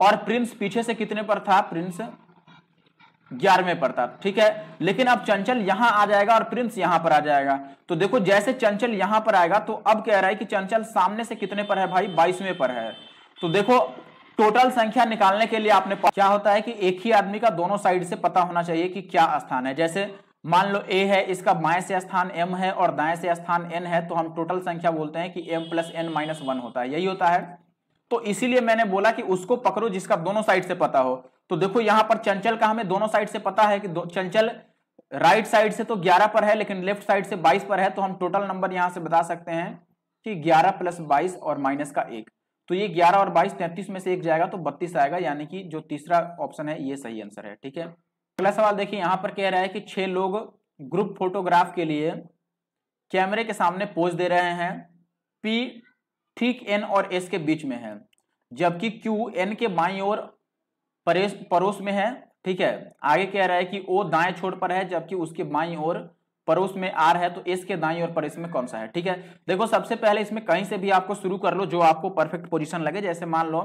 और प्रिंस पीछे से कितने पर था प्रिंस ग्यारहवें पर था ठीक है लेकिन अब चंचल यहां आ जाएगा और प्रिंस यहां पर आ जाएगा तो देखो जैसे चंचल यहां पर आएगा तो अब कह रहा है कि चंचल सामने से कितने पर है भाई बाईसवें पर है तो देखो टोटल संख्या निकालने के लिए आपने क्या होता है कि एक ही आदमी का दोनों साइड से पता होना चाहिए कि क्या स्थान है जैसे मान लो ए है इसका बाएं से स्थान एम है और दाएं से स्थान एन है तो हम टोटल संख्या बोलते हैं कि M plus N minus one होता है यही होता है तो इसीलिए मैंने बोला कि उसको पकड़ो जिसका दोनों साइड से पता हो तो देखो यहां पर चंचल का हमें दोनों साइड से पता है कि चंचल राइट साइड से तो 11 पर है लेकिन लेफ्ट साइड से 22 पर है तो हम टोटल नंबर यहां से बता सकते हैं कि 11 प्लस बाईस और माइनस का एक तो ये 11 और 22 तैतीस में से एक जाएगा तो 32 आएगा यानी कि जो तीसरा ऑप्शन है ये सही आंसर है ठीक है अगला सवाल देखिए यहां पर कह रहा है कि छह लोग ग्रुप फोटोग्राफ के लिए कैमरे के सामने पोज दे रहे हैं पी ठीक एन और एस के बीच में है जबकि क्यू एन के बाई और परोस में है ठीक है आगे कह रहा है कि ओ दाएं छोर पर है जबकि उसके बाई और परोस में आर है तो एस के दाई और परोस में कौन सा है ठीक है देखो सबसे पहले इसमें कहीं से भी आपको शुरू कर लो जो आपको परफेक्ट पोजिशन लगे जैसे मान लो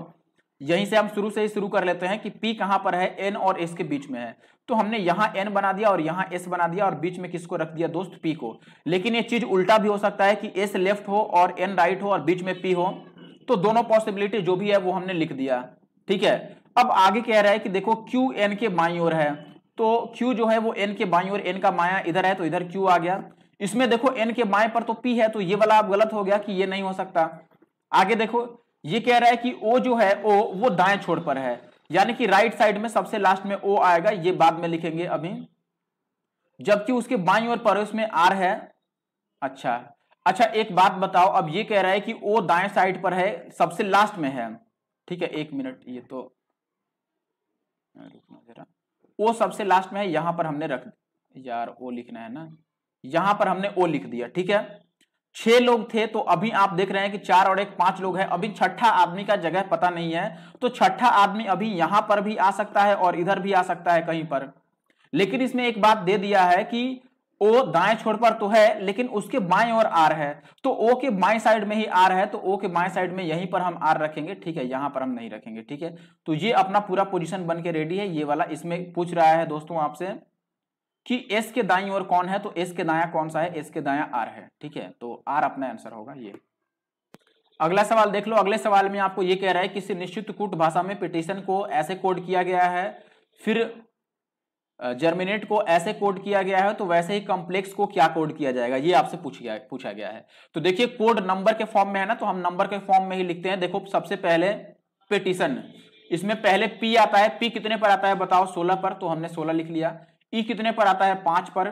यहीं से हम शुरू से ही शुरू कर लेते हैं कि पी कहां पर है एन और एस के बीच में है तो हमने यहां एन बना दिया और यहां S बना दिया और बीच में किसको रख दिया दोस्त P को लेकिन ये चीज उल्टा भी हो सकता है कि एस लेफ्ट हो और एन राइट हो और बीच में पी हो तो दोनों पॉसिबिलिटी जो भी है वो हमने लिख दिया ठीक है अब आगे कह रहा है कि देखो क्यू एन के बाई और है तो क्यू जो है वो एन के बाई और एन का माया इधर है तो इधर क्यू आ गया इसमें देखो एन के बाएं पर तो पी है तो ये वाला आप गलत हो गया कि ये नहीं हो सकता आगे देखो ये कह रहा है कि ओ जो है ओ वो दाएं छोर पर है यानी कि राइट साइड में सबसे लास्ट में ओ आएगा ये बाद में लिखेंगे अभी जबकि उसके बाई और पड़ोस में आर है अच्छा अच्छा एक बात बताओ अब ये कह रहा है कि ओ दाएं साइड पर है सबसे लास्ट में है ठीक है एक मिनट ये तो जरा ओ सबसे लास्ट में है यहां पर हमने रख यार ओ लिखना है ना यहां पर हमने ओ लिख दिया ठीक है छह लोग थे तो अभी आप देख रहे हैं कि चार और एक पांच लोग हैं अभी छठा आदमी का जगह पता नहीं है तो छठा आदमी अभी यहां पर भी आ सकता है और इधर भी आ सकता है कहीं पर लेकिन इसमें एक बात दे दिया है कि ओ दाएं छोड़ पर तो है लेकिन उसके बाएं और आर है तो ओ के बाएं साइड में ही आर है तो ओ के बाएं साइड में यहीं पर हम आर रखेंगे ठीक है यहां पर हम नहीं रखेंगे ठीक है तो ये अपना पूरा पोजीशन बन के रेडी है ये वाला इसमें पूछ रहा है दोस्तों आपसे कि एस के दाई और कौन है तो एस के दाया कौन सा है एस के दाया आर है ठीक है तो आर अपना आंसर होगा ये अगला सवाल देख लो अगले सवाल में आपको ये कह रहा है किसी निश्चित कूट भाषा में पिटिशन को ऐसे कोड किया गया है फिर जर्मिनेट को ऐसे कोड किया गया है तो वैसे ही कॉम्प्लेक्स को क्या कोड किया जाएगा ये आपसे पूछ गया पूछा गया है तो देखिए कोड नंबर के फॉर्म में है ना तो हम नंबर के फॉर्म में ही लिखते हैं देखो सबसे पहले पिटिशन इसमें पहले पी आता है पी कितने पर आता है बताओ सोलह पर तो हमने सोलह लिख लिया ई e कितने पर आता है पांच पर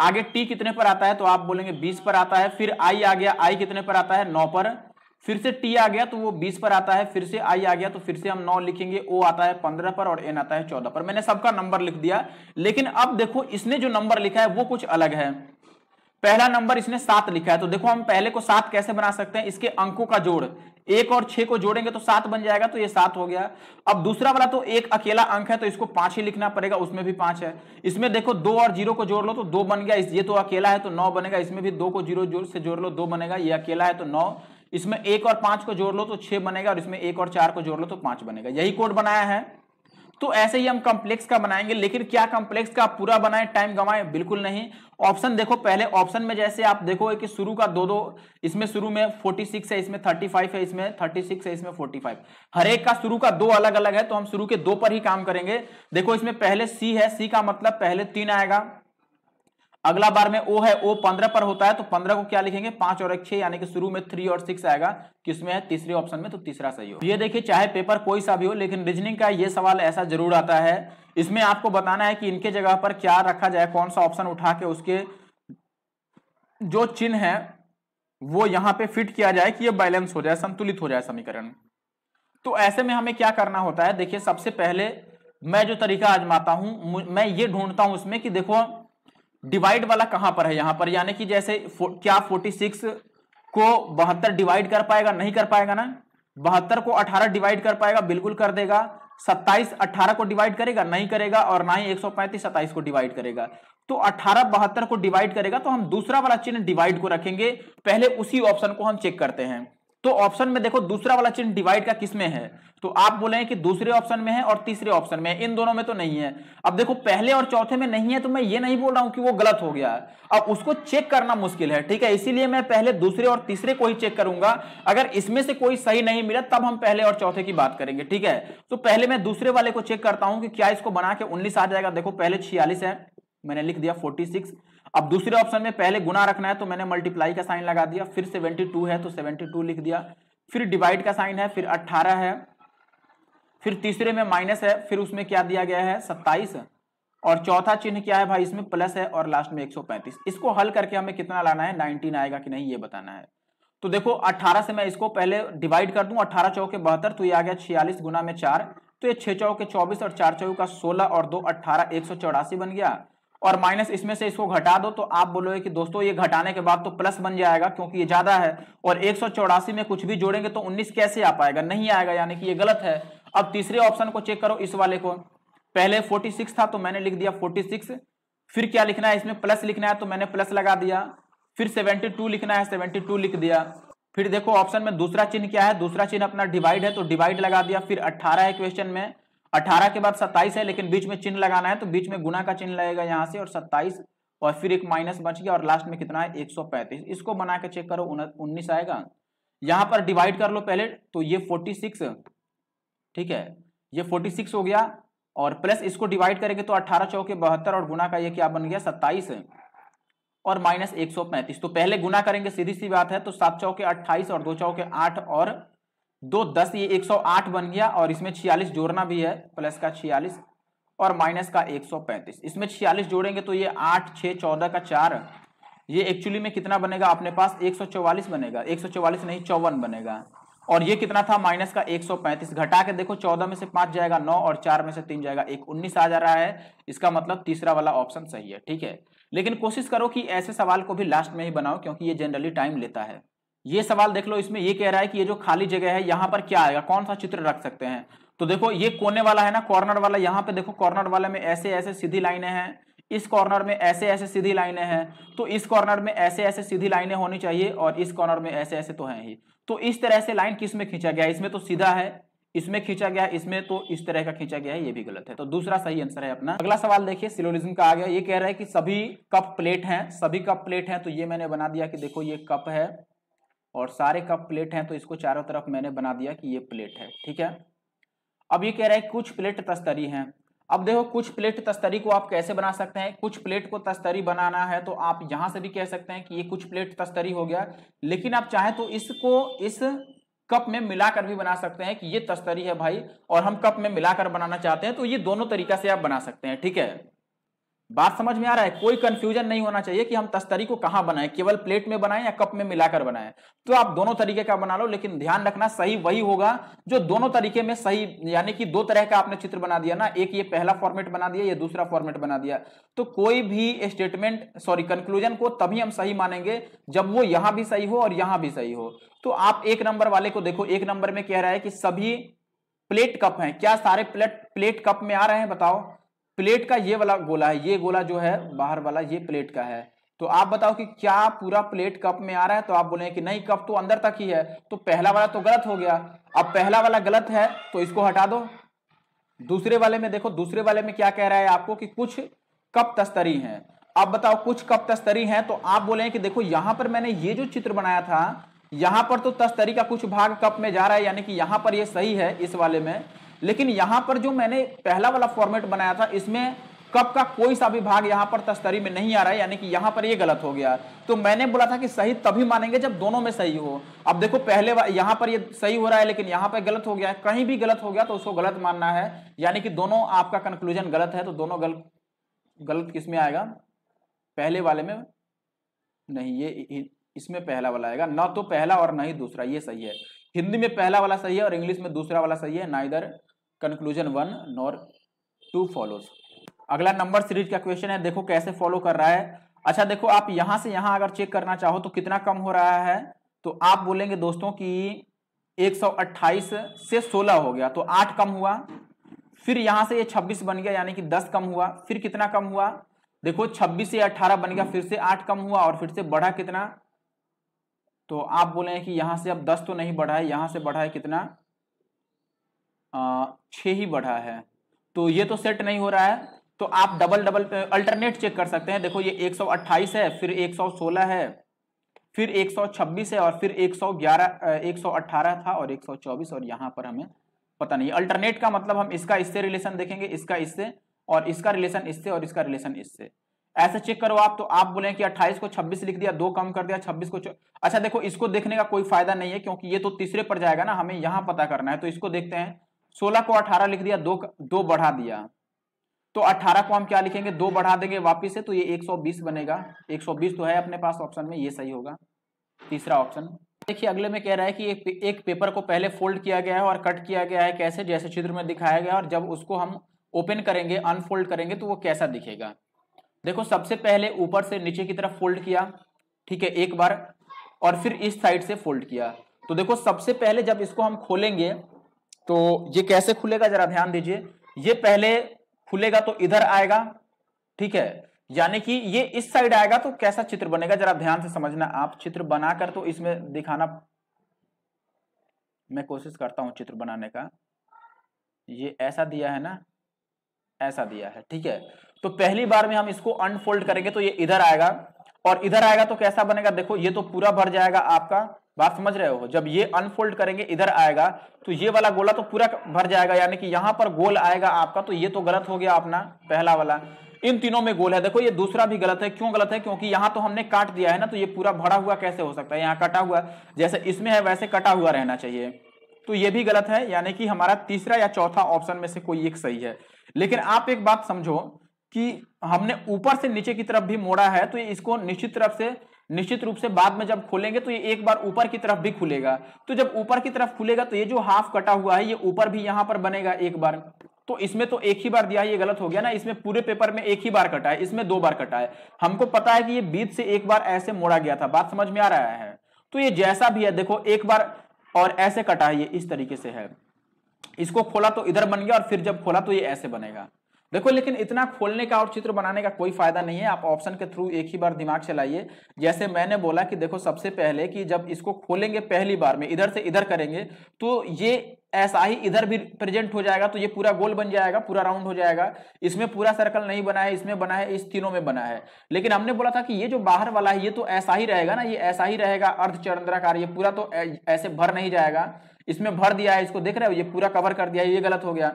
आगे टी कितने पर आता है तो आप बोलेंगे बीस पर आता है फिर आई आ गया आई कितने पर आता है नौ पर फिर से टी आ गया तो वो बीस पर आता है फिर से आई आ गया तो फिर से हम नौ लिखेंगे ओ आता है पंद्रह पर और एन आता है चौदह पर मैंने सबका नंबर लिख दिया लेकिन अब देखो इसने जो नंबर लिखा है वो कुछ अलग है पहला नंबर इसने सात लिखा है तो देखो हम पहले को सात कैसे बना सकते हैं इसके अंकों का जोड़ एक और छह को जोड़ेंगे तो सात बन जाएगा तो ये सात हो गया अब दूसरा वाला तो एक अकेला अंक है तो इसको पांच ही लिखना पड़ेगा उसमें भी पांच है इसमें देखो दो और जीरो को जोड़ लो तो दो बन गया ये तो अकेला है तो नौ बनेगा इसमें भी दो को जीरो जोड़ से जोड़ लो दो बनेगा ये अकेला है तो नौ इसमें एक और पांच को जोड़ लो तो छह बनेगा और इसमें एक और चार को जोड़ लो तो पांच बनेगा यही कोड बनाया है तो ऐसे ही हम कॉम्प्लेक्स का बनाएंगे लेकिन क्या कॉम्प्लेक्स का पूरा बनाए टाइम गवाएं बिल्कुल नहीं ऑप्शन देखो पहले ऑप्शन में जैसे आप देखोगे कि शुरू का दो दो इसमें शुरू में 46 है इसमें 35 है इसमें 36 है इसमें 45 हर एक का शुरू का दो अलग अलग है तो हम शुरू के दो पर ही काम करेंगे देखो इसमें पहले सी है सी का मतलब पहले तीन आएगा अगला बार में ओ है ओ पंद्रह पर होता है तो पंद्रह को क्या लिखेंगे पांच और एक छह यानी कि शुरू में थ्री और सिक्स आएगा किसमें है तीसरे ऑप्शन में तो तीसरा सही हो ये देखिए चाहे पेपर कोई सा भी हो लेकिन रीजनिंग का ये सवाल ऐसा जरूर आता है इसमें आपको बताना है कि इनके जगह पर क्या रखा जाए कौन सा ऑप्शन उठा के उसके जो चिन्ह है वो यहाँ पे फिट किया जाए कि यह बैलेंस हो जाए संतुलित हो जाए समीकरण तो ऐसे में हमें क्या करना होता है देखिए सबसे पहले मैं जो तरीका आजमाता हूं मैं ये ढूंढता हूं उसमें कि देखो डिवाइड वाला कहां पर है यहां पर यानी कि जैसे फो, क्या 46 को बहत्तर डिवाइड कर पाएगा नहीं कर पाएगा ना बहत्तर को 18 डिवाइड कर पाएगा बिल्कुल कर देगा 27 18 को डिवाइड करेगा नहीं करेगा और ना ही एक सौ को डिवाइड करेगा तो 18 बहत्तर को डिवाइड करेगा तो हम दूसरा वाला चिन्ह डिवाइड को रखेंगे पहले उसी ऑप्शन को हम चेक करते हैं तो ऑप्शन में देखो दूसरा वाला चिन्ह डिवाइड का किसमें है तो आप बोले कि दूसरे ऑप्शन में है और तीसरे ऑप्शन में है इन दोनों में तो नहीं है अब देखो पहले और चौथे में नहीं है तो मैं ये नहीं बोल रहा हूं कि वो गलत हो गया है अब उसको चेक करना मुश्किल है ठीक है इसीलिए मैं पहले दूसरे और तीसरे को ही चेक करूंगा अगर इसमें से कोई सही नहीं मिला तब हम पहले और चौथे की बात करेंगे ठीक है तो पहले मैं दूसरे वाले को चेक करता हूं कि क्या इसको बना के उन्नीस आ जाएगा देखो पहले छियालीस है मैंने लिख दिया फोर्टी सिक्स अब दूसरे ऑप्शन में पहले गुना रखना है तो मैंने मल्टीप्लाई का साइन लगा दिया फिर 72 है तो 72 लिख दिया फिर डिवाइड का साइन है फिर 18 है फिर तीसरे में माइनस है फिर उसमें क्या दिया गया है 27 और चौथा चिन्ह क्या है भाई इसमें प्लस है और लास्ट में 135 इसको हल करके हमें कितना लाना है नाइनटीन आएगा कि नहीं ये बताना है तो देखो अट्ठारह से मैं इसको पहले डिवाइड कर दूं अठारह चौके बहत्तर तो ये आ गया छियालीस गुना में चार तो ये छह चौके चौबीस और चार चौके का सोलह और दो अट्ठारह एक बन गया और माइनस इसमें से इसको घटा दो तो आप बोलोगे कि दोस्तों ये घटाने के बाद तो प्लस बन जाएगा क्योंकि ये ज्यादा है और एक में कुछ भी जोड़ेंगे तो उन्नीस कैसे आ पाएगा नहीं आएगा यानी कि ये गलत है अब तीसरे ऑप्शन को चेक करो इस वाले को पहले 46 था तो मैंने लिख दिया 46 फिर क्या लिखना है इसमें प्लस लिखना है तो मैंने प्लस लगा दिया फिर टू लिखना है टू लिख दिया फिर देखो ऑप्शन में दूसरा चिन्ह क्या है दूसरा चिन्ह अपना डिवाइड है तो डिवाइड लगा दिया फिर अट्ठारह है क्वेश्चन में अठारह के बाद सत्ताईस है लेकिन बीच में चिन्ह लगाना है तो बीच में गुना का चिन्ह लगेगा यहाँ से और सत्ताईस और फिर एक माइनस बच गया और लास्ट में कितना है एक सौ पैंतीस इसको बना के चेक करो उन्नीस आएगा यहाँ पर डिवाइड कर लो पहले तो ये फोर्टी सिक्स ठीक है ये फोर्टी सिक्स हो गया और प्लस इसको डिवाइड करेंगे तो अट्ठारह चौके बहत्तर और गुना का ये क्या बन गया सत्ताईस और माइनस एक सौ पैंतीस तो पहले गुना करेंगे सीधी सी बात है तो सात चौके अट्ठाईस और दो चौके आठ और दो दस ये एक सौ आठ बन गया और इसमें छियालीस जोड़ना भी है प्लस का छियालीस और माइनस का एक सौ पैंतीस इसमें छियालीस जोड़ेंगे तो ये आठ छः चौदह का चार ये एक्चुअली में कितना बनेगा अपने पास एक सौ चौवालीस बनेगा एक सौ चौवालीस नहीं चौवन बनेगा और ये कितना था माइनस का 135 घटा के देखो 14 में से पांच जाएगा 9 और 4 में से 3 जाएगा एक 19 आ जा रहा है इसका मतलब तीसरा वाला ऑप्शन सही है ठीक है लेकिन कोशिश करो कि ऐसे सवाल को भी लास्ट में ही बनाओ क्योंकि ये जनरली टाइम लेता है ये सवाल देख लो इसमें ये कह रहा है कि ये जो खाली जगह है यहाँ पर क्या आएगा कौन सा चित्र रख सकते हैं तो देखो ये कोने वाला है ना कॉर्नर वाला यहाँ पे देखो कॉर्नर वाले में ऐसे ऐसे सीधी लाइनें हैं इस कॉर्नर में ऐसे ऐसे सीधी लाइनें हैं तो इस कॉर्नर में ऐसे ऐसे सीधी लाइनें होनी चाहिए और इस कॉर्नर में ऐसे ऐसे तो है ही तो इस तरह से लाइन किस में खींचा गया इसमें तो सीधा है इसमें खींचा गया इसमें तो इस तरह का खींचा गया है ये भी गलत है तो दूसरा सही आंसर है अपना अगला सवाल देखिए सिलोलिज्म का आ गया ये कह रहा है कि सभी कप प्लेट हैं सभी कप प्लेट हैं तो ये मैंने बना दिया कि देखो ये कप है और सारे कप प्लेट हैं तो इसको चारों तरफ मैंने बना दिया कि ये प्लेट है ठीक है अब ये कह रहा है कुछ प्लेट तस्तरी हैं अब देखो कुछ प्लेट तस्तरी को आप कैसे बना सकते हैं कुछ प्लेट को तस्तरी बनाना है तो आप यहां से भी कह सकते हैं कि ये कुछ प्लेट तस्तरी हो गया लेकिन आप चाहें तो इसको इस कप में मिलाकर भी बना सकते हैं कि ये तस्तरी है भाई और हम कप में मिलाकर बनाना चाहते हैं तो ये दोनों तरीका से आप बना सकते हैं ठीक है बात समझ में आ रहा है कोई कंफ्यूजन नहीं होना चाहिए कि हम तस्तरी को कहां बनाए केवल प्लेट में बनाए या कप में मिलाकर बनाए तो आप दोनों तरीके का बना लो लेकिन ध्यान रखना सही वही होगा जो दोनों तरीके में सही यानी कि दो तरह का आपने चित्र बना दिया ना एक ये पहला फॉर्मेट बना दिया ये दूसरा फॉर्मेट बना दिया तो कोई भी स्टेटमेंट सॉरी कंक्लूजन को तभी हम सही मानेंगे जब वो यहां भी सही हो और यहां भी सही हो तो आप एक नंबर वाले को देखो एक नंबर में कह रहा है कि सभी प्लेट कप है क्या सारे प्लेट प्लेट कप में आ रहे हैं बताओ प्लेट का ये वाला गोला है ये गोला जो है बाहर वाला ये प्लेट का है तो आप बताओ कि क्या पूरा प्लेट कप में आ रहा है तो आप बोले कि नहीं कप तो अंदर तक ही है तो पहला वाला तो गलत हो गया अब पहला वाला गलत है तो इसको हटा दो दूसरे वाले में देखो दूसरे वाले में क्या कह रहा है आपको कि कुछ कप तस्तरी हैं अब बताओ कुछ कप तस्तरी हैं तो आप बोले कि देखो यहां पर मैंने ये जो चित्र बनाया था यहां पर तो तस्तरी का कुछ भाग कप में जा रहा है यानी कि यहां पर यह सही है इस वाले में लेकिन यहां पर जो मैंने पहला वाला फॉर्मेट बनाया था इसमें कब का कोई सा भी भाग यहां पर तस्तरी में नहीं आ रहा है यानी कि यहां पर ये गलत हो गया तो मैंने बोला था कि सही तभी मानेंगे जब दोनों में सही हो अब देखो पहले यहां पर ये सही हो रहा है लेकिन यहां पर गलत हो गया है कहीं भी गलत हो गया तो उसको गलत मानना है यानी कि दोनों आपका कंक्लूजन गलत है तो दोनों गलत गलत किस में आएगा पहले वाले में नहीं ये इसमें पहला वाला आएगा ना तो पहला और ना ही दूसरा ये सही है हिंदी में पहला वाला सही है और इंग्लिश में दूसरा वाला सही है ना इधर conclusion one nor two follows अगला नंबर सीरीज का क्वेश्चन है देखो कैसे फॉलो कर रहा है अच्छा देखो आप यहां से यहां अगर चेक करना चाहो तो कितना कम हो रहा है तो आप बोलेंगे दोस्तों कि 128 से 16 हो गया तो 8 कम हुआ फिर यहां से ये 26 बन गया यानी कि 10 कम हुआ फिर कितना कम हुआ देखो 26 से 18 बन गया फिर से 8 कम हुआ और फिर से बढ़ा कितना तो आप बोले कि यहां से अब 10 तो नहीं बढ़ा है यहां से बढ़ा है कितना छः ही बढ़ा है तो ये तो सेट नहीं हो रहा है तो आप डबल डबल अल्टरनेट चेक कर सकते हैं देखो ये 128 है फिर 116 है फिर 126 है और फिर 111 118 था और 124 और यहाँ पर हमें पता नहीं अल्टरनेट का मतलब हम इसका इससे रिलेशन देखेंगे इसका इससे और इसका रिलेशन इससे और इसका रिलेशन इससे ऐसे चेक करो आप तो आप बोले कि 28 को 26 लिख दिया दो कम कर दिया 26 को अच्छा देखो इसको देखने का कोई फायदा नहीं है क्योंकि ये तो तीसरे पर जाएगा ना हमें यहाँ पता करना है तो इसको देखते हैं सोलह को अठारह लिख दिया दो दो बढ़ा दिया तो 18 को हम क्या लिखेंगे दो बढ़ा देंगे वापिस से तो ये 120 बनेगा 120 तो है अपने पास ऑप्शन में ये सही होगा तीसरा ऑप्शन देखिए अगले में कह रहा है कि एक पे, एक पेपर को पहले फोल्ड किया गया है और कट किया गया है कैसे जैसे चित्र में दिखाया गया और जब उसको हम ओपन करेंगे अनफोल्ड करेंगे तो वो कैसा दिखेगा देखो सबसे पहले ऊपर से नीचे की तरफ फोल्ड किया ठीक है एक बार और फिर इस साइड से फोल्ड किया तो देखो सबसे पहले जब इसको हम खोलेंगे तो ये कैसे खुलेगा जरा ध्यान दीजिए ये पहले खुलेगा तो इधर आएगा ठीक है यानी कि ये इस साइड आएगा तो कैसा चित्र बनेगा जरा ध्यान से समझना आप चित्र बनाकर तो इसमें दिखाना मैं कोशिश करता हूं चित्र बनाने का ये ऐसा दिया है ना ऐसा दिया है ठीक है तो पहली बार में हम इसको अनफोल्ड करेंगे तो ये इधर आएगा और इधर आएगा तो कैसा बनेगा देखो ये तो पूरा भर जाएगा आपका बात समझ रहे हो जब ये अनफोल्ड करेंगे इधर आएगा तो ये वाला गोला तो पूरा भर जाएगा यानी कि यहां पर गोल आएगा आपका तो ये तो गलत हो गया अपना पहला वाला इन तीनों में गोल है देखो ये दूसरा भी गलत है क्यों गलत है क्योंकि यहां तो हमने काट दिया है ना तो ये पूरा भरा हुआ कैसे हो सकता है यहाँ कटा हुआ जैसे इसमें है वैसे कटा हुआ रहना चाहिए तो ये भी गलत है यानी कि हमारा तीसरा या चौथा ऑप्शन में से कोई एक सही है लेकिन आप एक बात समझो कि हमने ऊपर से नीचे की तरफ भी मोड़ा है तो इसको निश्चित तरफ से निश्चित रूप से बाद में जब खोलेंगे तो ये एक बार ऊपर की तरफ भी खुलेगा तो जब ऊपर की तरफ खुलेगा तो ये जो हाफ कटा हुआ है ये ऊपर भी यहां पर बनेगा एक बार तो इसमें तो एक ही बार दिया है ये गलत हो गया ना इसमें पूरे पेपर में एक ही बार कटा है इसमें दो बार कटा है हमको पता है कि ये बीच से एक बार ऐसे मोड़ा गया था बात समझ में आ रहा है तो ये जैसा भी है देखो एक बार और ऐसे कटा है ये इस तरीके से है इसको खोला तो इधर बन गया और फिर जब खोला तो ये ऐसे बनेगा देखो लेकिन इतना खोलने का और चित्र बनाने का कोई फायदा नहीं है आप ऑप्शन के थ्रू एक ही बार दिमाग चलाइए जैसे मैंने बोला कि देखो सबसे पहले कि जब इसको खोलेंगे पहली बार में इधर से इधर करेंगे तो ये ऐसा ही इधर भी प्रेजेंट हो जाएगा तो ये पूरा गोल बन जाएगा पूरा राउंड हो जाएगा इसमें पूरा सर्कल नहीं बना है इसमें बना है इस तीनों में बना है लेकिन हमने बोला था कि ये जो बाहर वाला है ये तो ऐसा ही रहेगा ना ये ऐसा ही रहेगा चरंद्राकार ये पूरा तो ऐसे भर नहीं जाएगा इसमें भर दिया है इसको देख रहे हो ये पूरा कवर कर दिया ये गलत हो गया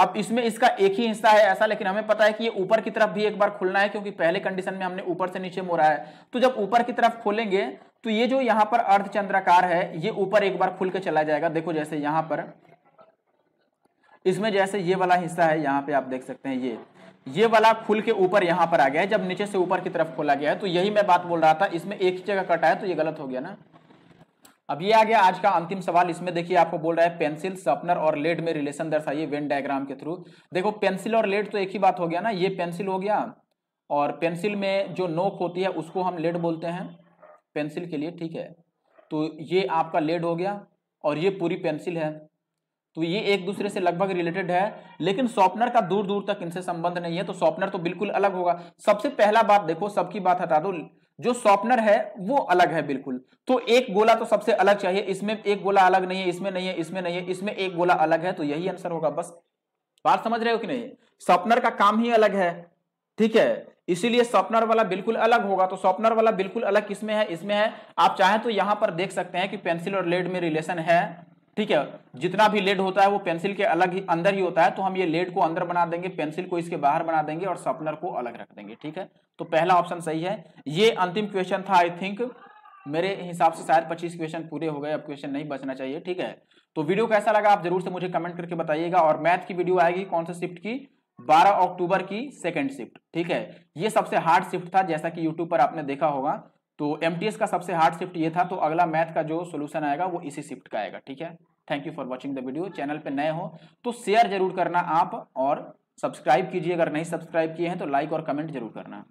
अब इसमें इसका एक ही हिस्सा है ऐसा लेकिन हमें पता है कि ये ऊपर की तरफ भी एक बार खुलना है क्योंकि पहले कंडीशन में हमने ऊपर से नीचे मोड़ा है तो जब ऊपर की तरफ खोलेंगे तो ये जो यहां पर अर्धचंद्राकार है ये ऊपर एक बार खुल के चला जाएगा देखो जैसे यहां पर इसमें जैसे ये वाला हिस्सा है यहाँ पे आप देख सकते हैं ये ये वाला खुल के ऊपर यहां पर आ गया है जब नीचे से ऊपर की तरफ खोला गया है तो यही मैं बात बोल रहा था इसमें एक ही जगह कटा है तो ये गलत हो गया ना अब ये आ गया आज का अंतिम सवाल इसमें देखिए आपको बोल रहा है पेंसिल सपनर और लेड में रिलेशन दर्शाइए वेन डायग्राम के थ्रू देखो पेंसिल और लेड तो एक ही बात हो गया ना ये पेंसिल हो गया और पेंसिल में जो नोक होती है उसको हम लेड बोलते हैं पेंसिल के लिए ठीक है तो ये आपका लेड हो गया और ये पूरी पेंसिल है तो ये एक दूसरे से लगभग रिलेटेड है लेकिन सॉपनर का दूर दूर तक इनसे संबंध नहीं है तो सॉपनर तो बिल्कुल अलग होगा सबसे पहला बात देखो सबकी बात हटा दो जो सॉपनर है वो अलग है बिल्कुल तो एक गोला तो सबसे अलग चाहिए इसमें एक गोला अलग नहीं है इसमें नहीं है इसमें नहीं है इसमें एक गोला अलग है तो यही आंसर होगा बस बात समझ रहे हो कि नहीं सॉपनर का काम ही अलग है ठीक है इसीलिए सॉपनर वाला बिल्कुल अलग होगा तो सॉपनर वाला बिल्कुल अलग किसमें है इसमें है आप चाहें तो यहां पर देख सकते हैं कि पेंसिल और लेड में रिलेशन है ठीक है जितना भी लेड होता है वो पेंसिल के अलग ही अंदर ही होता है तो हम ये लेड को अंदर बना देंगे पेंसिल को इसके बाहर बना देंगे और सॉपनर को अलग रख देंगे ठीक है तो पहला ऑप्शन सही है ये अंतिम क्वेश्चन था आई थिंक मेरे हिसाब से शायद 25 क्वेश्चन पूरे हो गए अब क्वेश्चन नहीं बचना चाहिए ठीक है तो वीडियो कैसा लगा आप जरूर से मुझे कमेंट करके बताइएगा और मैथ की वीडियो आएगी कौन से शिफ्ट की 12 अक्टूबर की सेकंड शिफ्ट ठीक है ये सबसे हार्ड शिफ्ट था जैसा कि यूट्यूब पर आपने देखा होगा तो एम का सबसे हार्ड शिफ्ट ये था तो अगला मैथ का जो सोल्यूशन आएगा वो इसी शिफ्ट का आएगा ठीक है thank you for watching the video channel पर नए हो तो शेयर जरूर करना आप और सब्सक्राइब कीजिए अगर नहीं सब्सक्राइब किए हैं तो लाइक और कमेंट जरूर करना